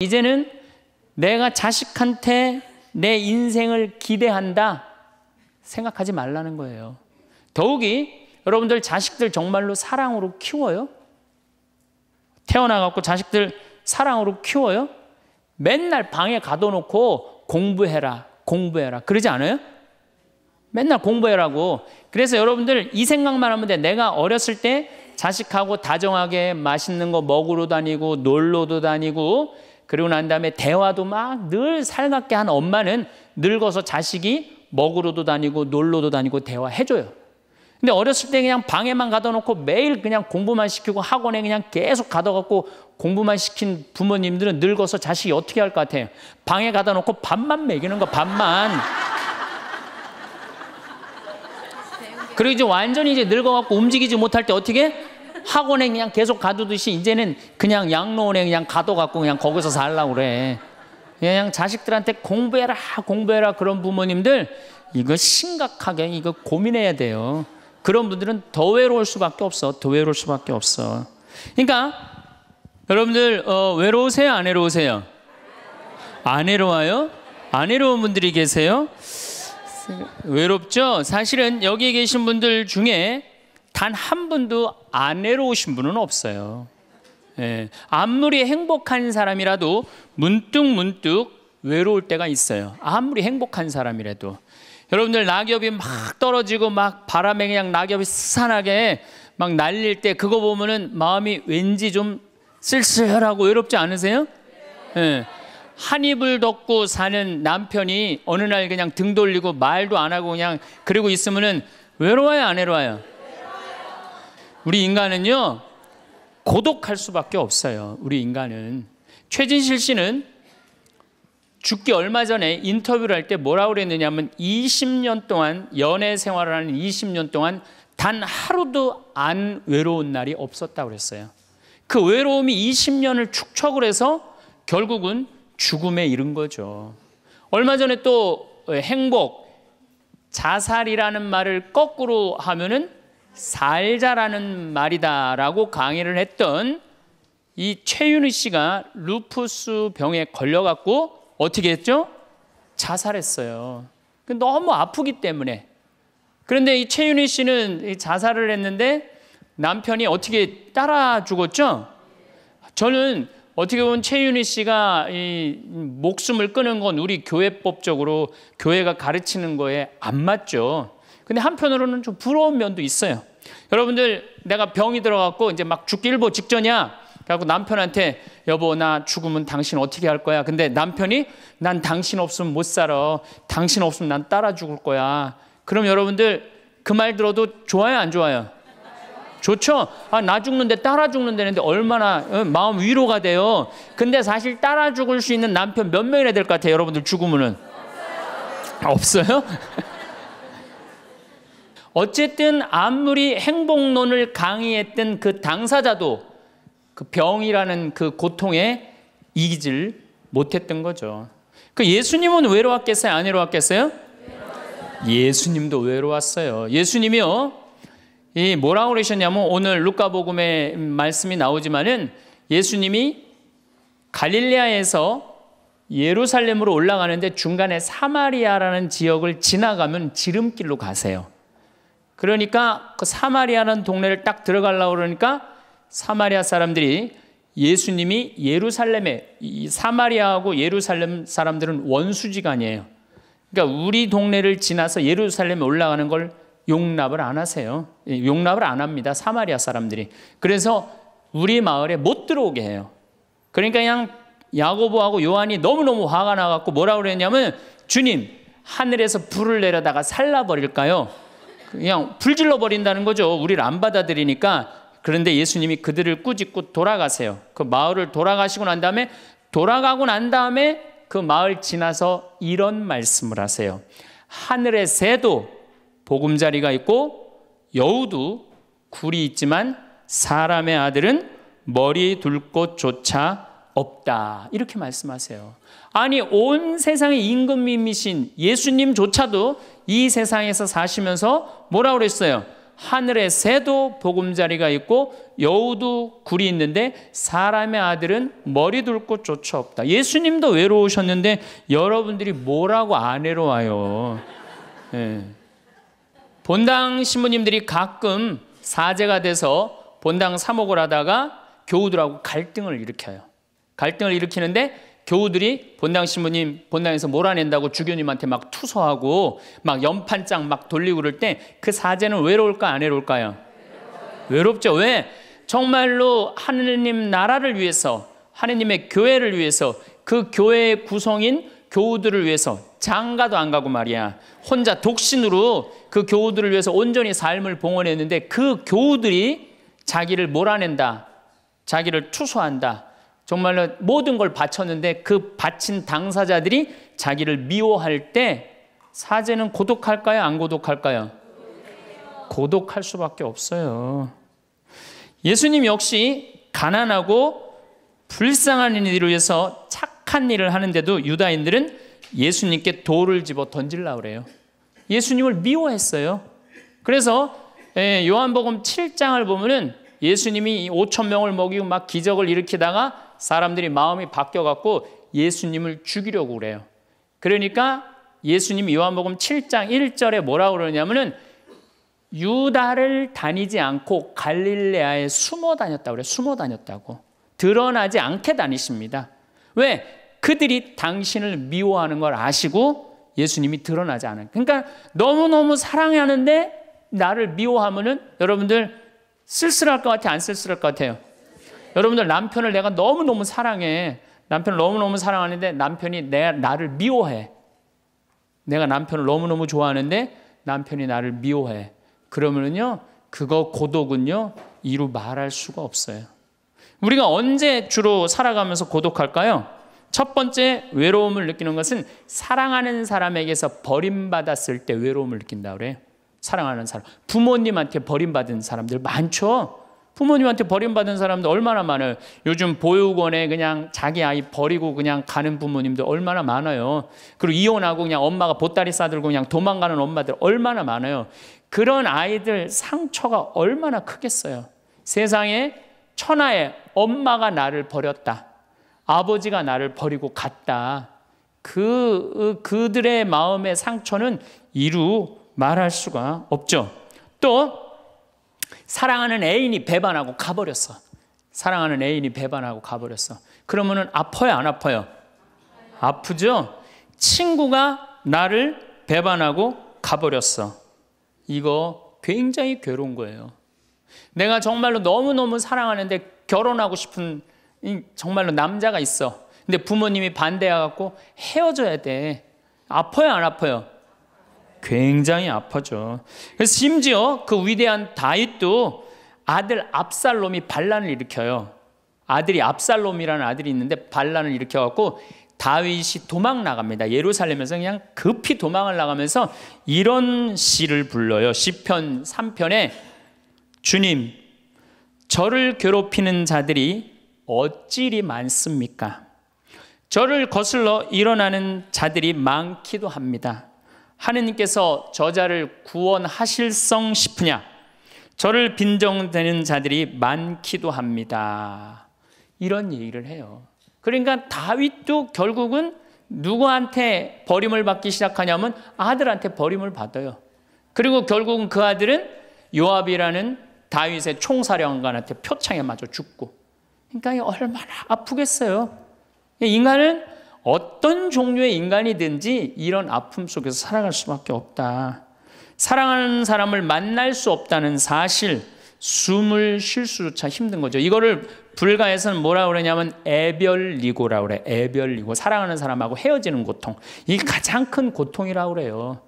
이제는 내가 자식한테 내 인생을 기대한다 생각하지 말라는 거예요. 더욱이 여러분들 자식들 정말로 사랑으로 키워요? 태어나 갖고 자식들 사랑으로 키워요? 맨날 방에 가둬놓고 공부해라, 공부해라. 그러지 않아요? 맨날 공부해라고. 그래서 여러분들 이 생각만 하면 돼. 내가 어렸을 때 자식하고 다정하게 맛있는 거 먹으러 다니고 놀러도 다니고 그리고 난 다음에 대화도 막 늘 살갑게 한 엄마는 늙어서 자식이 먹으러도 다니고 놀러도 다니고 대화해줘요. 근데 어렸을 때 그냥 방에만 가둬놓고 매일 그냥 공부만 시키고 학원에 그냥 계속 가둬갖고 공부만 시킨 부모님들은 늙어서 자식이 어떻게 할 것 같아요? 방에 가둬놓고 밥만 먹이는 거, 밥만. 그리고 이제 완전히 이제 늙어갖고 움직이지 못할 때 어떻게? 학원에 그냥 계속 가두듯이 이제는 그냥 양로원에 그냥 가둬갖고 그냥 거기서 살라 그래. 그냥 자식들한테 공부해라, 공부해라 그런 부모님들 이거 심각하게 이거 고민해야 돼요. 그런 분들은 더 외로울 수밖에 없어. 더 외로울 수밖에 없어. 그러니까 여러분들 어, 외로우세요? 안 외로우세요? 안 외로워요? 안 외로운 분들이 계세요? 외롭죠? 사실은 여기 계신 분들 중에 단한 분도 안 외로우신 분은 없어요. 예, 아무리 행복한 사람이라도 문득 문득 외로울 때가 있어요. 아무리 행복한 사람이라도 여러분들 낙엽이 막 떨어지고 막 바람에 그냥 낙엽이 스산하게 막 날릴 때 그거 보면은 마음이 왠지 좀 쓸쓸하고 외롭지 않으세요? 예. 한 입을 덮고 사는 남편이 어느 날 그냥 등 돌리고 말도 안 하고 그냥 그러고 있으면은 외로워요, 안 외로워요? 우리 인간은요, 고독할 수밖에 없어요. 우리 인간은. 최진실 씨는 죽기 얼마 전에 인터뷰를 할 때 뭐라고 그랬느냐면 20년 동안 연애 생활을 하는 20년 동안 단 하루도 안 외로운 날이 없었다고 그랬어요. 그 외로움이 20년을 축척을 해서 결국은 죽음에 이른 거죠. 얼마 전에 또 행복, 자살이라는 말을 거꾸로 하면은 살자라는 말이다라고 강의를 했던 이 최윤희 씨가 루푸스 병에 걸려갖고 어떻게 했죠? 자살했어요. 그 너무 아프기 때문에. 그런데 이 최윤희 씨는 자살을 했는데 남편이 어떻게 따라 죽었죠? 저는 어떻게 보면 최윤희 씨가 이 목숨을 끄는 건 우리 교회법적으로 교회가 가르치는 거에 안 맞죠. 근데 한편으로는 좀 부러운 면도 있어요. 여러분들 내가 병이 들어갔고 이제 막 죽기 일보 직전이야. 그래갖고 남편한테 여보 나 죽으면 당신 어떻게 할 거야. 근데 남편이 난 당신 없으면 못 살아. 당신 없으면 난 따라 죽을 거야. 그럼 여러분들 그 말 들어도 좋아요 안 좋아요? 좋죠? 아, 나 죽는데 따라 죽는다는데 얼마나 어, 마음 위로가 돼요. 근데 사실 따라 죽을 수 있는 남편 몇 명이나 될 것 같아요, 여러분들 죽으면은? 없어요? 어쨌든 아무리 행복론을 강의했던 그 당사자도 그 병이라는 그 고통에 이기질 못했던 거죠. 그 예수님은 외로웠겠어요? 안 외로웠겠어요? 예수님도 외로웠어요. 예수님이요. 이 뭐라고 그러셨냐면 오늘 루카복음의 말씀이 나오지만은 예수님이 갈릴리아에서 예루살렘으로 올라가는데 중간에 사마리아라는 지역을 지나가면 지름길로 가세요. 그러니까 그 사마리아라는 동네를 딱 들어가려고 그러니까 사마리아 사람들이 예수님이 예루살렘에 사마리아하고 예루살렘 사람들은 원수지간이에요. 그러니까 우리 동네를 지나서 예루살렘에 올라가는 걸 용납을 안 하세요. 예, 용납을 안 합니다. 사마리아 사람들이. 그래서 우리 마을에 못 들어오게 해요. 그러니까 그냥 야고보하고 요한이 너무너무 화가 나갖고 뭐라 고 그랬냐면 주님 하늘에서 불을 내려다가 살라버릴까요? 그냥 불질러 버린다는 거죠. 우리를 안 받아들이니까 그런데 예수님이 그들을 꾸짖고 돌아가세요. 그 마을을 돌아가시고 난 다음에 돌아가고 난 다음에 그 마을 지나서 이런 말씀을 하세요. 하늘의 새도 보금자리가 있고 여우도 굴이 있지만 사람의 아들은 머리 둘 곳조차 없다. 이렇게 말씀하세요. 아니 온 세상의 임금님이신 예수님조차도 이 세상에서 사시면서 뭐라 고 그랬어요? 하늘에 새도 보금자리가 있고 여우도 굴이 있는데 사람의 아들은 머리 둘 곳조차 없다. 예수님도 외로우셨는데 여러분들이 뭐라고 안 외로워요. 네. 본당 신부님들이 가끔 사제가 돼서 본당 사목을 하다가 교우들하고 갈등을 일으켜요. 갈등을 일으키는데 교우들이 본당 신부님 본당에서 몰아낸다고 주교님한테 막 투서하고 막 연판장 막 돌리고 그럴 때 그 사제는 외로울까 안 외로울까요? 외롭죠. 왜? 정말로 하느님 나라를 위해서 하느님의 교회를 위해서 그 교회의 구성인 교우들을 위해서 장가도 안 가고 말이야. 혼자 독신으로 그 교우들을 위해서 온전히 삶을 봉헌했는데 그 교우들이 자기를 몰아낸다. 자기를 투소한다. 정말로 모든 걸 바쳤는데 그 바친 당사자들이 자기를 미워할 때 사제는 고독할까요? 안 고독할까요? 고독할 수밖에 없어요. 예수님 역시 가난하고 불쌍한 이들을 위해서 착한 일을 하는데도 유다인들은 예수님께 돌을 집어 던질라 그래요. 예수님을 미워했어요. 그래서 예, 요한복음 7장을 보면은 예수님이 5천 명을 먹이고 막 기적을 일으키다가 사람들이 마음이 바뀌어갖고 예수님을 죽이려고 그래요. 그러니까 예수님 요한복음 7장 1절에 뭐라 그러냐면은 유다를 다니지 않고 갈릴레아에 숨어 다녔다 그래. 숨어 다녔다고. 드러나지 않게 다니십니다. 왜? 그들이 당신을 미워하는 걸 아시고 예수님이 드러나지 않은. 그러니까 너무너무 사랑하는데 나를 미워하면은 여러분들 쓸쓸할 것 같아요? 안 쓸쓸할 것 같아요? 여러분들 남편을 내가 너무너무 사랑해. 남편을 너무너무 사랑하는데 남편이 내, 나를 미워해. 내가 남편을 너무너무 좋아하는데 남편이 나를 미워해. 그러면은요, 그거 고독은요, 이루 말할 수가 없어요. 우리가 언제 주로 살아가면서 고독할까요? 첫 번째 외로움을 느끼는 것은 사랑하는 사람에게서 버림받았을 때 외로움을 느낀다 그래요. 사랑하는 사람. 부모님한테 버림받은 사람들 많죠? 부모님한테 버림받은 사람들 얼마나 많아요. 요즘 보육원에 그냥 자기 아이 버리고 그냥 가는 부모님들 얼마나 많아요. 그리고 이혼하고 그냥 엄마가 보따리 싸들고 그냥 도망가는 엄마들 얼마나 많아요. 그런 아이들 상처가 얼마나 크겠어요. 세상에 천하에 엄마가 나를 버렸다. 아버지가 나를 버리고 갔다. 그, 그들의 마음의 상처는 이루 말할 수가 없죠. 또, 사랑하는 애인이 배반하고 가버렸어. 사랑하는 애인이 배반하고 가버렸어. 그러면은 아파요, 안 아파요? 아프죠? 친구가 나를 배반하고 가버렸어. 이거 굉장히 괴로운 거예요. 내가 정말로 너무너무 사랑하는데 결혼하고 싶은 정말로 남자가 있어. 근데 부모님이 반대해갖고 헤어져야 돼. 아파요, 안 아파요? 굉장히 아파죠. 그래서 심지어 그 위대한 다윗도 아들 압살롬이 반란을 일으켜요. 아들이 압살롬이라는 아들이 있는데 반란을 일으켜갖고 다윗이 도망 나갑니다. 예루살렘에서 그냥 급히 도망을 나가면서 이런 시를 불러요. 시편 3편에 주님 저를 괴롭히는 자들이 어찌리 많습니까? 저를 거슬러 일어나는 자들이 많기도 합니다. 하느님께서 저자를 구원하실성 싶으냐? 저를 빈정되는 자들이 많기도 합니다. 이런 얘기를 해요. 그러니까 다윗도 결국은 누구한테 버림을 받기 시작하냐면 아들한테 버림을 받아요. 그리고 결국은 그 아들은 요압이라는 다윗의 총사령관한테 표창에 맞아 죽고. 그러니까 얼마나 아프겠어요. 인간은 어떤 종류의 인간이든지 이런 아픔 속에서 살아갈 수밖에 없다. 사랑하는 사람을 만날 수 없다는 사실, 숨을 쉴 수조차 힘든 거죠. 이거를 불가에서는 뭐라 그러냐면 애별리고라 그래. 애별리고 사랑하는 사람하고 헤어지는 고통. 이게 가장 큰 고통이라고 그래요.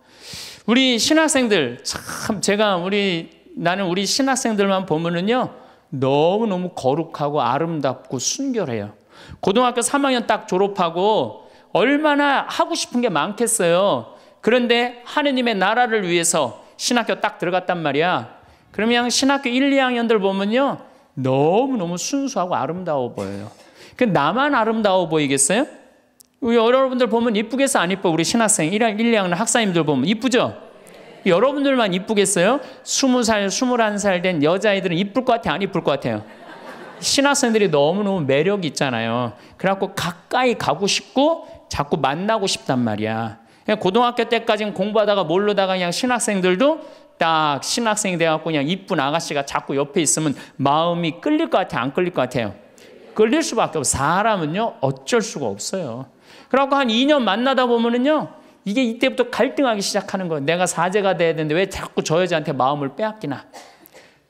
우리 신학생들 참 제가 우리 나는 우리 신학생들만 보면은요. 너무너무 거룩하고 아름답고 순결해요. 고등학교 3학년 딱 졸업하고 얼마나 하고 싶은 게 많겠어요. 그런데 하느님의 나라를 위해서 신학교 딱 들어갔단 말이야. 그러면 신학교 1, 2학년들 보면요. 너무너무 순수하고 아름다워 보여요. 그 나만 아름다워 보이겠어요? 우리 여러분들 보면 이쁘겠어 안 이뻐? 우리 신학생 1 1, 2학년 학사님들 보면 이쁘죠? 여러분들만 이쁘겠어요? 20살, 21살 된 여자애들은 이쁠 것 같아요? 안 이쁠 것 같아요? 신학생들이 너무너무 매력이 있잖아요. 그래갖고 가까이 가고 싶고 자꾸 만나고 싶단 말이야. 고등학교 때까지는 공부하다가 모르다가 그냥 신학생들도 딱 신학생이 돼갖고 그냥 이쁜 아가씨가 자꾸 옆에 있으면 마음이 끌릴 것 같아요? 안 끌릴 것 같아요? 끌릴 수밖에 없어요. 사람은요, 어쩔 수가 없어요. 그래갖고 한 2년 만나다 보면은요, 이게 이때부터 갈등하기 시작하는 거예요. 내가 사제가 돼야 되는데 왜 자꾸 저 여자한테 마음을 빼앗기나.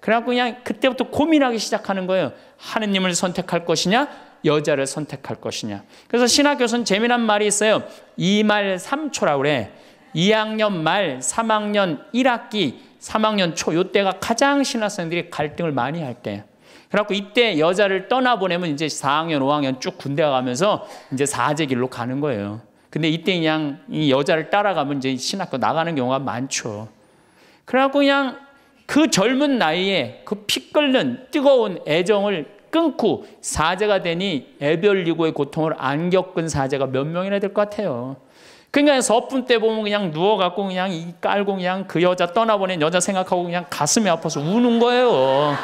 그래갖고 그냥 그때부터 고민하기 시작하는 거예요. 하느님을 선택할 것이냐, 여자를 선택할 것이냐. 그래서 신학교에는 재미난 말이 있어요. 2말 3초라고 그래. 2학년 말, 3학년 1학기, 3학년 초, 요때가 가장 신학생들이 갈등을 많이 할때 그래갖고 이때 여자를 떠나보내면 이제 4학년, 5학년 쭉 군대 가면서 이제 사제 길로 가는 거예요. 근데 이때 그냥 이 여자를 따라가면 이제 신학교 나가는 경우가 많죠. 그래갖고 그냥 그 젊은 나이에 그 피 끓는 뜨거운 애정을 끊고 사제가 되니 애별리고의 고통을 안 겪은 사제가 몇 명이나 될 것 같아요. 그러니까 그냥 서푼 때 보면 그냥 누워갖고 그냥 깔고 그냥 그 여자 떠나보낸 여자 생각하고 그냥 가슴이 아파서 우는 거예요.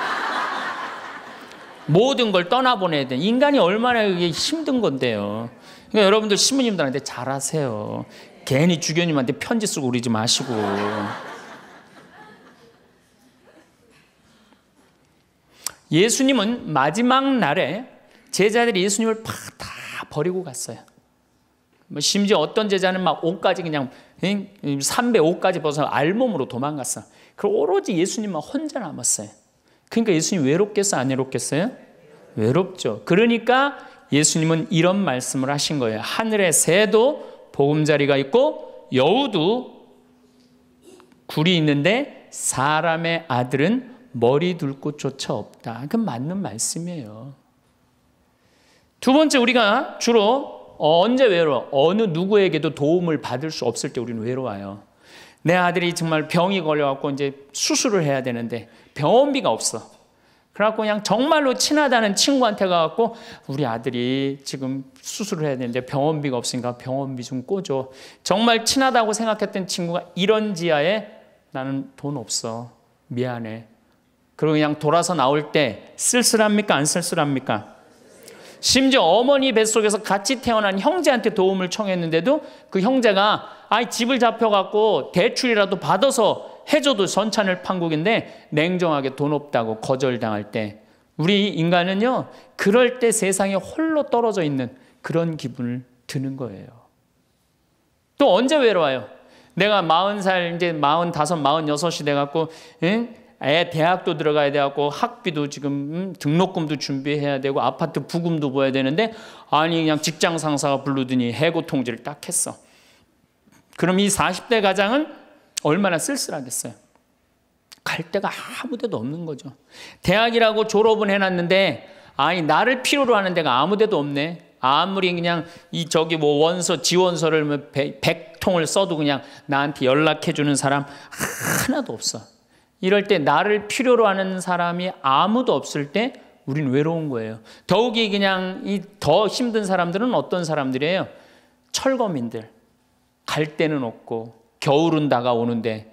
모든 걸 떠나보내야 돼. 인간이 얼마나 이게 힘든 건데요. 그러니까 여러분들 신부님들한테 잘하세요. 괜히 주교님한테 편지 쓰고 그러지 마시고. 예수님은 마지막 날에 제자들이 예수님을 팍 다 버리고 갔어요. 뭐 심지어 어떤 제자는 막 옷까지 그냥 삼배 옷까지 벗어 알몸으로 도망갔어. 그 오로지 예수님만 혼자 남았어요. 그러니까 예수님 외롭겠어요? 안 외롭겠어요? 외롭죠. 그러니까 예수님은 이런 말씀을 하신 거예요. 하늘의 새도 보금자리가 있고 여우도 굴이 있는데 사람의 아들은 머리 둘 곳조차 없다. 그건 맞는 말씀이에요. 두 번째 우리가 주로 어, 언제 외로워? 어느 누구에게도 도움을 받을 수 없을 때 우리는 외로워요. 내 아들이 정말 병이 걸려갖고 이제 수술을 해야 되는데 병원비가 없어. 그래갖고 그냥 정말로 친하다는 친구한테 가갖고 우리 아들이 지금 수술을 해야 되는데 병원비가 없으니까 병원비 좀 꿔줘. 정말 친하다고 생각했던 친구가 이런 지하에 나는 돈 없어. 미안해. 그리고 그냥 돌아서 나올 때 쓸쓸합니까? 안 쓸쓸합니까? 심지어 어머니 뱃속에서 같이 태어난 형제한테 도움을 청했는데도 그 형제가 아이 집을 잡혀갖고 대출이라도 받아서 해줘도 선찬을 판국인데 냉정하게 돈 없다고 거절당할 때 우리 인간은요 그럴 때 세상에 홀로 떨어져 있는 그런 기분을 드는 거예요. 또 언제 외로워요? 내가 마흔 살 이제 마흔 다섯, 이 돼갖고 응? 애 대학도 들어가야 되고 학비도 지금 음, 등록금도 준비해야 되고 아파트 부금도 보야 되는데 아니 그냥 직장 상사가 부르더니 해고 통지를 딱 했어. 그럼 이 40대 가장은 얼마나 쓸쓸하겠어요. 갈 데가 아무 데도 없는 거죠. 대학이라고 졸업은 해놨는데 아니 나를 필요로 하는 데가 아무 데도 없네. 아무리 그냥 이 저기 뭐 원서 지원서를 100통을 뭐 써도 그냥 나한테 연락해 주는 사람 하나도 없어. 이럴 때 나를 필요로 하는 사람이 아무도 없을 때 우린 외로운 거예요. 더욱이 그냥 이 더 힘든 사람들은 어떤 사람들이에요? 철거민들. 갈 데는 없고 겨울은 다가오는데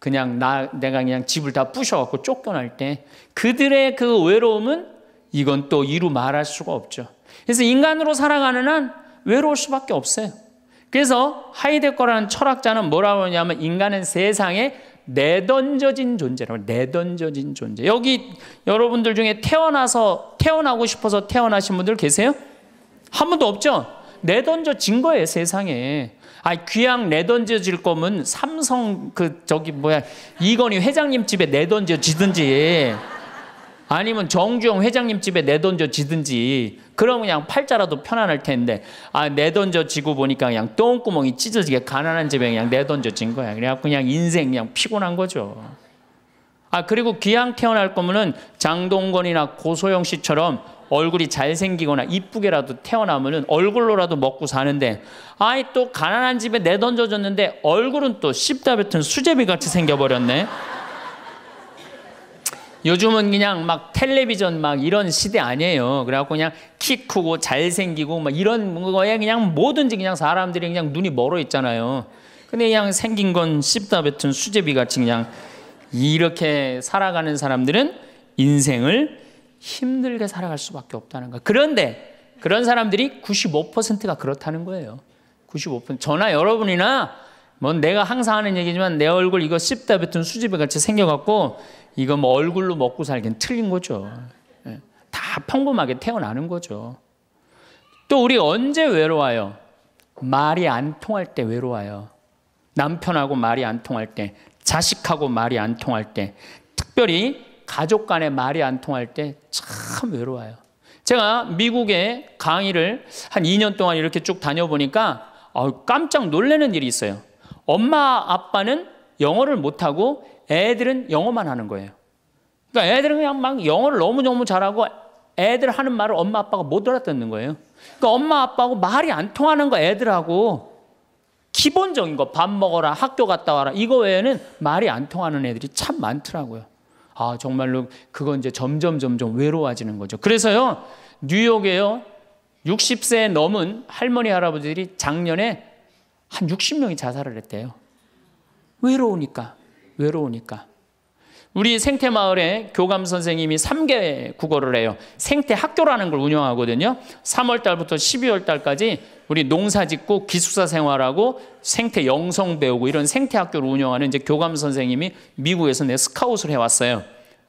그냥 나 내가 그냥 집을 다 부셔갖고 쫓겨날 때 그들의 그 외로움은 이건 또 이루 말할 수가 없죠. 그래서 인간으로 살아가는 한 외로울 수밖에 없어요. 그래서 하이데거라는 철학자는 뭐라고 하냐면 인간은 세상에 내던져진 존재라고 내던져진 존재. 여기 여러분들 중에 태어나서 태어나고 싶어서 태어나신 분들 계세요? 한 분도 없죠. 내던져진 거예요 세상에. 아 귀향 내던져질 거면 삼성 그 저기 뭐야 이건희 회장님 집에 내던져지든지. 아니면 정주영 회장님 집에 내던져 지든지 그럼 그냥 팔자라도 편안할 텐데 아 내던져 지고 보니까 그냥 똥구멍이 찢어지게 가난한 집에 그냥 내던져 진 거야. 그래 그냥 인생 그냥 피곤한 거죠. 아 그리고 귀양 태어날 거면은 장동건이나 고소영 씨처럼 얼굴이 잘생기거나 이쁘게라도 태어나면은 얼굴로라도 먹고 사는데 아이 또 가난한 집에 내던져졌는데 얼굴은 또 씹다 뱉은 수제비 같이 생겨버렸네. 요즘은 그냥 막 텔레비전 막 이런 시대 아니에요. 그래갖고 그냥 키 크고 잘생기고 막 이런 거에 그냥 뭐든지 그냥 사람들이 그냥 눈이 멀어 있잖아요. 근데 그냥 생긴 건 씹다 뱉은 수제비 같이 그냥 이렇게 살아가는 사람들은 인생을 힘들게 살아갈 수밖에 없다는 거. 그런데 그런 사람들이 95%가 그렇다는 거예요. 95%. 저나 여러분이나 뭐 내가 항상 하는 얘기지만 내 얼굴 이거 씹다 뱉은 수제비 같이 생겨갖고 이거 뭐 얼굴로 먹고 살기엔 틀린 거죠. 예. 다 평범하게 태어나는 거죠. 또 우리 언제 외로워요? 말이 안 통할 때 외로워요. 남편하고 말이 안 통할 때, 자식하고 말이 안 통할 때, 특별히 가족 간에 말이 안 통할 때 참 외로워요. 제가 미국에 강의를 한 2년 동안 이렇게 쭉 다녀보니까 깜짝 놀라는 일이 있어요. 엄마, 아빠는 영어를 못하고 애들은 영어만 하는 거예요. 그러니까 애들은 그냥 막 영어를 너무너무 잘하고 애들 하는 말을 엄마 아빠가 못 알아듣는 거예요. 그러니까 엄마 아빠하고 말이 안 통하는 거 애들하고 기본적인 거 밥 먹어라 학교 갔다 와라 이거 외에는 말이 안 통하는 애들이 참 많더라고요. 아 정말로 그건 이제 점점 점점 외로워지는 거죠. 그래서요 뉴욕에요 60세 넘은 할머니 할아버지들이 작년에 한 60명이 자살을 했대요. 외로우니까. 외로우니까. 우리 생태 마을에 교감 선생님이 3개 국어를 해요. 생태 학교라는 걸 운영하거든요. 3월 달부터 12월 달까지 우리 농사 짓고 기숙사 생활하고 생태 영성 배우고 이런 생태 학교를 운영하는 이제 교감 선생님이 미국에서 내 스카웃을 해 왔어요.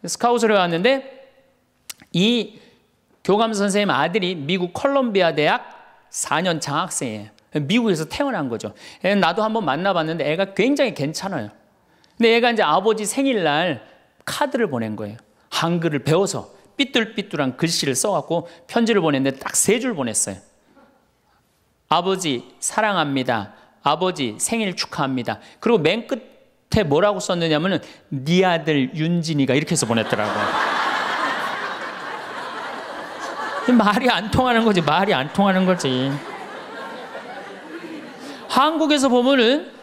스카웃을 해 왔는데 이 교감 선생님 아들이 미국 컬럼비아 대학 4년 장학생이에요. 미국에서 태어난 거죠. 나도 한번 만나봤는데 애가 굉장히 괜찮아요. 근데 얘가 이제 아버지 생일날 카드를 보낸 거예요. 한글을 배워서 삐뚤삐뚤한 글씨를 써갖고 편지를 보냈는데 딱 세 줄 보냈어요. 아버지 사랑합니다. 아버지 생일 축하합니다. 그리고 맨 끝에 뭐라고 썼느냐면은 네 아들 윤진이가 이렇게 해서 보냈더라고요. 말이 안 통하는 거지 말이 안 통하는 거지. 한국에서 보면은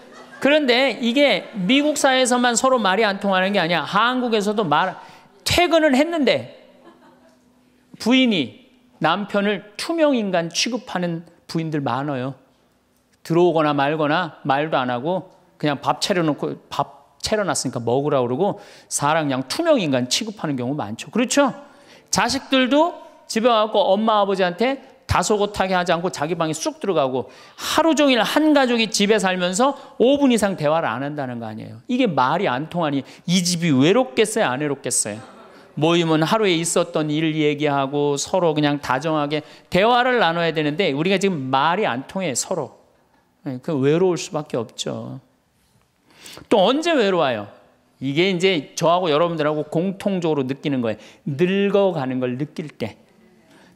그런데 이게 미국 사회에서만 서로 말이 안 통하는 게 아니야. 한국에서도 말, 퇴근을 했는데 부인이 남편을 투명인간 취급하는 부인들 많아요. 들어오거나 말거나 말도 안 하고 그냥 밥 차려놓고 밥 차려놨으니까 먹으라 그러고 사랑 그냥 투명인간 취급하는 경우 많죠. 그렇죠? 자식들도 집에 와갖고 엄마 아버지한테 다소곳하게 하지 않고 자기 방에 쑥 들어가고 하루 종일 한 가족이 집에 살면서 5분 이상 대화를 안 한다는 거 아니에요. 이게 말이 안 통하니 이 집이 외롭겠어요? 안 외롭겠어요? 모임은 하루에 있었던 일 얘기하고 서로 그냥 다정하게 대화를 나눠야 되는데 우리가 지금 말이 안 통해 서로. 예, 그 외로울 수밖에 없죠. 또 언제 외로워요? 이게 이제 저하고 여러분들하고 공통적으로 느끼는 거예요. 늙어가는 걸 느낄 때.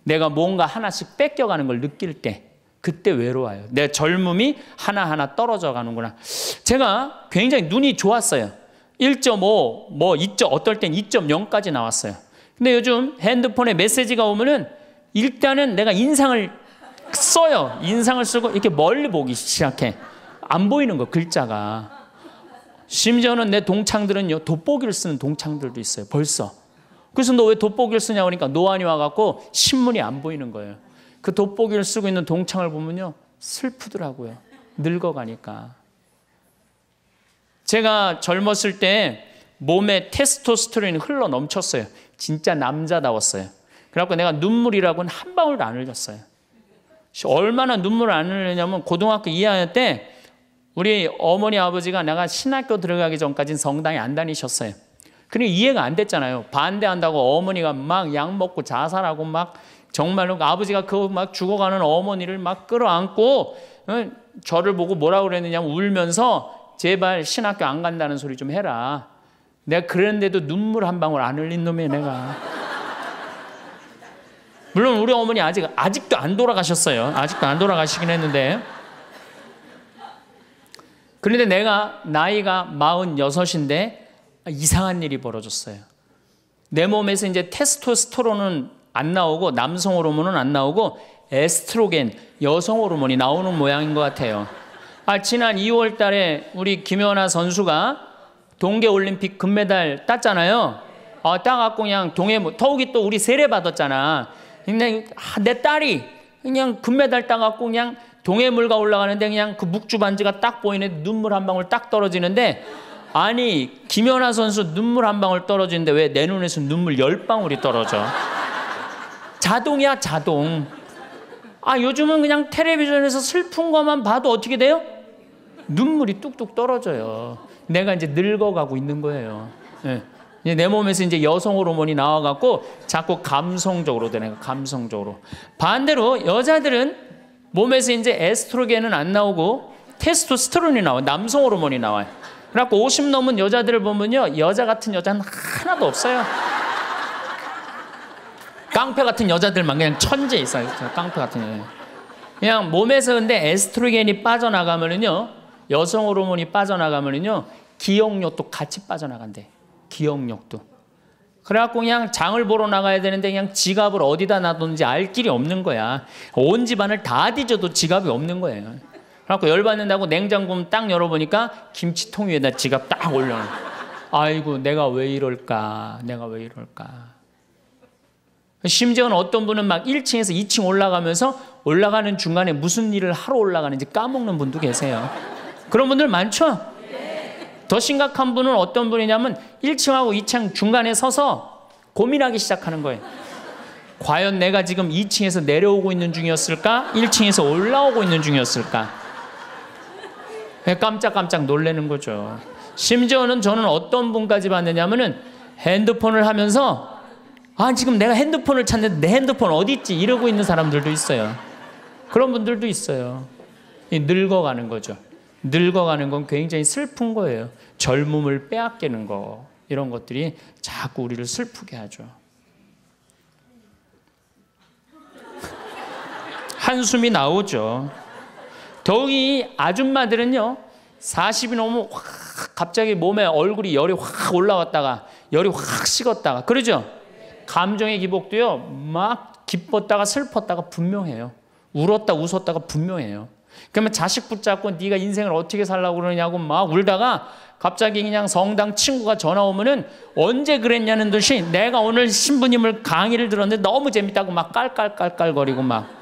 내가 뭔가 하나씩 뺏겨가는 걸 느낄 때 그때 외로워요. 내 젊음이 하나하나 떨어져 가는구나. 제가 굉장히 눈이 좋았어요. 1.5, 뭐 2. 어떨 땐 2.0까지 나왔어요. 근데 요즘 핸드폰에 메시지가 오면은 일단은 내가 인상을 써요. 인상을 쓰고 이렇게 멀리 보기 시작해. 안 보이는 거 글자가. 심지어는 내 동창들은요. 돋보기를 쓰는 동창들도 있어요. 벌써. 그래서 너 왜 돋보기를 쓰냐 그러니까 노안이 와갖고 신문이 안 보이는 거예요. 그 돋보기를 쓰고 있는 동창을 보면요. 슬프더라고요. 늙어가니까. 제가 젊었을 때 몸에 테스토스테론이 흘러 넘쳤어요. 진짜 남자다웠어요. 그래갖고 내가 눈물이라고는 한 방울도 안 흘렸어요. 얼마나 눈물을 안 흘렸냐면 고등학교 2학년 때 우리 어머니 아버지가 내가 신학교 들어가기 전까지는 성당에 안 다니셨어요. 그러니 이해가 안 됐잖아요. 반대한다고 어머니가 막 약 먹고 자살하고 막 정말로 아버지가 그 막 죽어가는 어머니를 막 끌어안고 어, 저를 보고 뭐라 고 그랬느냐 울면서 제발 신학교 안 간다는 소리 좀 해라. 내가 그랬는데도 눈물 한 방울 안 흘린 놈이야 내가. 물론 우리 어머니 아직 아직도 안 돌아가셨어요. 아직도 안 돌아가시긴 했는데. 그런데 내가 나이가 마흔여섯인데 아, 이상한 일이 벌어졌어요. 내 몸에서 이제 테스토스테론은 안 나오고 남성 호르몬은 안 나오고 에스트로겐 여성 호르몬이 나오는 모양인 것 같아요. 아, 지난 2월 달에 우리 김연아 선수가 동계 올림픽 금메달 땄잖아요. 아, 따갖고 그냥 동해 더욱이 또 우리 세례 받았잖아. 그냥 아, 내 딸이 그냥 금메달 따갖고 그냥 동해물가 올라가는데 그냥 그 묵주 반지가 딱 보이는 눈물 한 방울 딱 떨어지는데 아니 김연아 선수 눈물 한 방울 떨어지는데 왜 내 눈에서 눈물 열 방울이 떨어져? 자동이야 자동. 아 요즘은 그냥 텔레비전에서 슬픈 것만 봐도 어떻게 돼요? 눈물이 뚝뚝 떨어져요. 내가 이제 늙어가고 있는 거예요. 네. 내 몸에서 이제 여성 호르몬이 나와갖고 자꾸 감성적으로 되는 거 감성적으로. 반대로 여자들은 몸에서 이제 에스트로겐은 안 나오고 테스토스테론이 나와 남성 호르몬이 나와요. 그래갖고 50 넘은 여자들을 보면요. 여자 같은 여자는 하나도 없어요. 깡패 같은 여자들만 그냥 천재 있어요. 깡패 같은 여자. 그냥 몸에서 근데 에스트로겐이 빠져나가면은요. 여성 호르몬이 빠져나가면은요. 기억력도 같이 빠져나간대. 기억력도. 그래갖고 그냥 장을 보러 나가야 되는데 그냥 지갑을 어디다 놔뒀는지 알 길이 없는 거야. 온 집안을 다 뒤져도 지갑이 없는 거예요. 그래갖고 열받는다고 냉장고 문 딱 열어보니까 김치통 위에다 지갑 딱올려놓 아이고 내가 왜 이럴까 내가 왜 이럴까 심지어는 어떤 분은 막 1층에서 2층 올라가면서 올라가는 중간에 무슨 일을 하러 올라가는지 까먹는 분도 계세요 그런 분들 많죠? 더 심각한 분은 어떤 분이냐면 1층하고 2층 중간에 서서 고민하기 시작하는 거예요 과연 내가 지금 2층에서 내려오고 있는 중이었을까? 1층에서 올라오고 있는 중이었을까? 예, 깜짝깜짝 놀래는 거죠. 심지어는 저는 어떤 분까지 봤느냐면은 핸드폰을 하면서 아 지금 내가 핸드폰을 찾는데 내 핸드폰 어디 있지 이러고 있는 사람들도 있어요. 그런 분들도 있어요. 늙어가는 거죠. 늙어가는 건 굉장히 슬픈 거예요. 젊음을 빼앗기는 거 이런 것들이 자꾸 우리를 슬프게 하죠. 한숨이 나오죠. 더위 아줌마들은요. 40이 넘으면 확 갑자기 몸에 얼굴이 열이 확 올라왔다가 열이 확 식었다가 그러죠? 감정의 기복도요. 막 기뻤다가 슬펐다가 분명해요. 울었다 웃었다가 분명해요. 그러면 자식 붙잡고 네가 인생을 어떻게 살라고 그러냐고 막 울다가 갑자기 그냥 성당 친구가 전화 오면은 언제 그랬냐는 듯이 내가 오늘 신부님을 강의를 들었는데 너무 재밌다고 막 깔깔깔깔거리고 막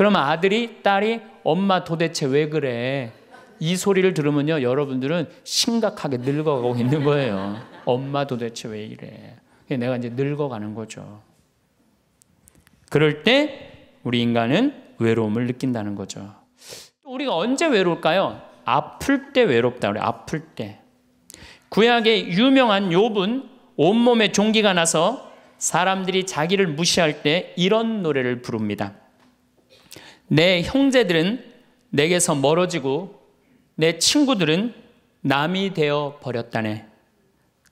그러면 아들이, 딸이 엄마 도대체 왜 그래? 이 소리를 들으면요, 여러분들은 심각하게 늙어가고 있는 거예요. 엄마 도대체 왜 이래? 내가 이제 늙어가는 거죠. 그럴 때 우리 인간은 외로움을 느낀다는 거죠. 우리가 언제 외로울까요? 아플 때 외롭다 그래. 아플 때. 구약의 유명한 욥은 온몸에 종기가 나서 사람들이 자기를 무시할 때 이런 노래를 부릅니다. 내 형제들은 내게서 멀어지고 내 친구들은 남이 되어 버렸다네.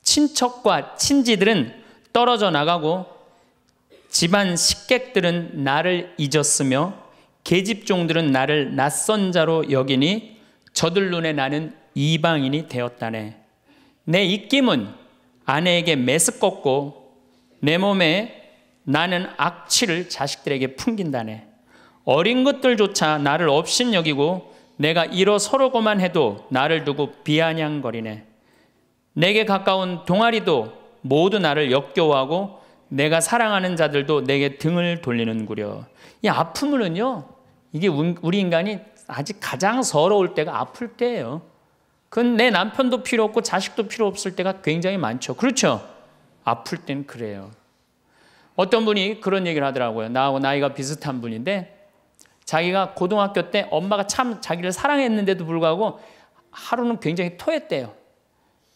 친척과 친지들은 떨어져 나가고 집안 식객들은 나를 잊었으며 계집종들은 나를 낯선 자로 여기니 저들 눈에 나는 이방인이 되었다네. 내 입김은 아내에게 메스껍고 내 몸에 나는 악취를 자식들에게 풍긴다네. 어린 것들조차 나를 없인 여기고 내가 일어서려고만 해도 나를 두고 비아냥거리네. 내게 가까운 동아리도 모두 나를 역겨워하고 내가 사랑하는 자들도 내게 등을 돌리는구려. 이 아픔은요, 이게 우리 인간이 아직 가장 서러울 때가 아플 때예요. 그건 내 남편도 필요 없고 자식도 필요 없을 때가 굉장히 많죠. 그렇죠? 아플 땐 그래요. 어떤 분이 그런 얘기를 하더라고요. 나하고 나이가 비슷한 분인데 자기가 고등학교 때 엄마가 참 자기를 사랑했는데도 불구하고 하루는 굉장히 토했대요.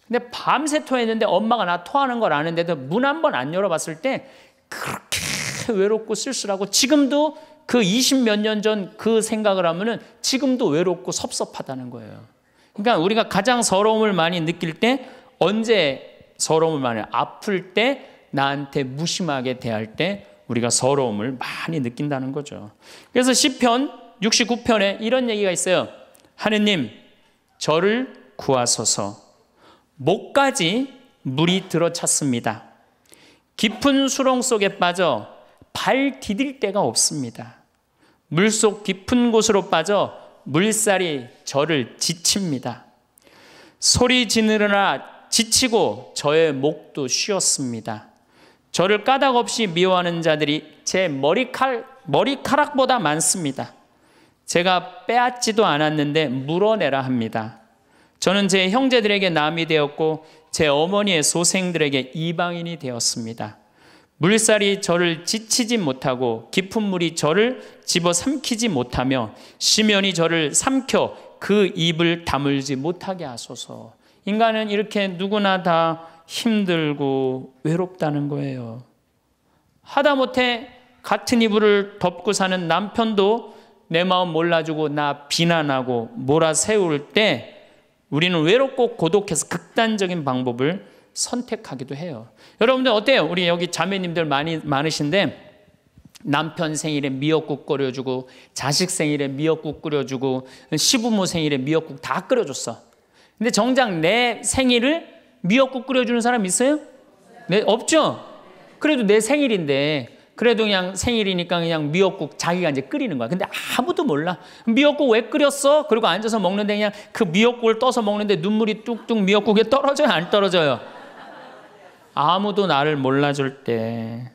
근데 밤새 토했는데 엄마가 나 토하는 걸 아는데도 문 한 번 안 열어봤을 때 그렇게 외롭고 쓸쓸하고 지금도 그20몇년 전그 그 생각을 하면은 지금도 외롭고 섭섭하다는 거예요. 그러니까 우리가 가장 서러움을 많이 느낄 때 언제 서러움을 많이 아플 때 나한테 무심하게 대할 때 우리가 서러움을 많이 느낀다는 거죠. 그래서 1 0편 69편에 이런 얘기가 있어요. 하느님, 저를 구하소서. 목까지 물이 들어찼습니다. 깊은 수렁 속에 빠져 발 디딜 데가 없습니다. 물 속 깊은 곳으로 빠져 물살이 저를 지칩니다. 소리 지느라 지치고 저의 목도 쉬었습니다. 저를 까닭 없이 미워하는 자들이 제 머리칼, 머리카락보다 많습니다. 제가 빼앗지도 않았는데 물어내라 합니다. 저는 제 형제들에게 남이 되었고 제 어머니의 소생들에게 이방인이 되었습니다. 물살이 저를 지치지 못하고 깊은 물이 저를 집어 삼키지 못하며 심연이 저를 삼켜 그 입을 다물지 못하게 하소서. 인간은 이렇게 누구나 다 힘들고 외롭다는 거예요. 하다못해 같은 이불을 덮고 사는 남편도 내 마음 몰라주고 나 비난하고 몰아세울 때 우리는 외롭고 고독해서 극단적인 방법을 선택하기도 해요. 여러분들 어때요? 우리 여기 자매님들 많이 많으신데 남편 생일에 미역국 끓여주고 자식 생일에 미역국 끓여주고 시부모 생일에 미역국 다 끓여줬어. 근데 정작 내 생일을 미역국 끓여주는 사람 있어요? 네, 없죠? 그래도 내 생일인데 그래도 그냥 생일이니까 그냥 미역국 자기가 이제 끓이는 거야. 근데 아무도 몰라. 미역국 왜 끓였어? 그리고 앉아서 먹는데 그냥 그 미역국을 떠서 먹는데 눈물이 뚝뚝 미역국에 떨어져요? 안 떨어져요? 아무도 나를 몰라줄 때.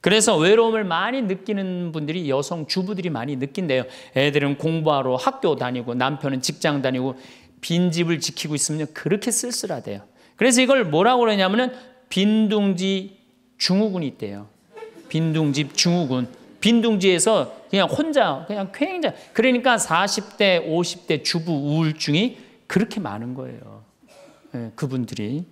그래서 외로움을 많이 느끼는 분들이 여성 주부들이 많이 느낀대요. 애들은 공부하러 학교 다니고 남편은 직장 다니고 빈집을 지키고 있으면 그렇게 쓸쓸하대요. 그래서 이걸 뭐라고 그러냐면은 빈둥지 중후군이 있대요. 빈둥집 중후군. 빈둥지에서 그냥 혼자 그냥 굉장히 그러니까 40대 50대 주부 우울증이 그렇게 많은 거예요. 네, 그분들이.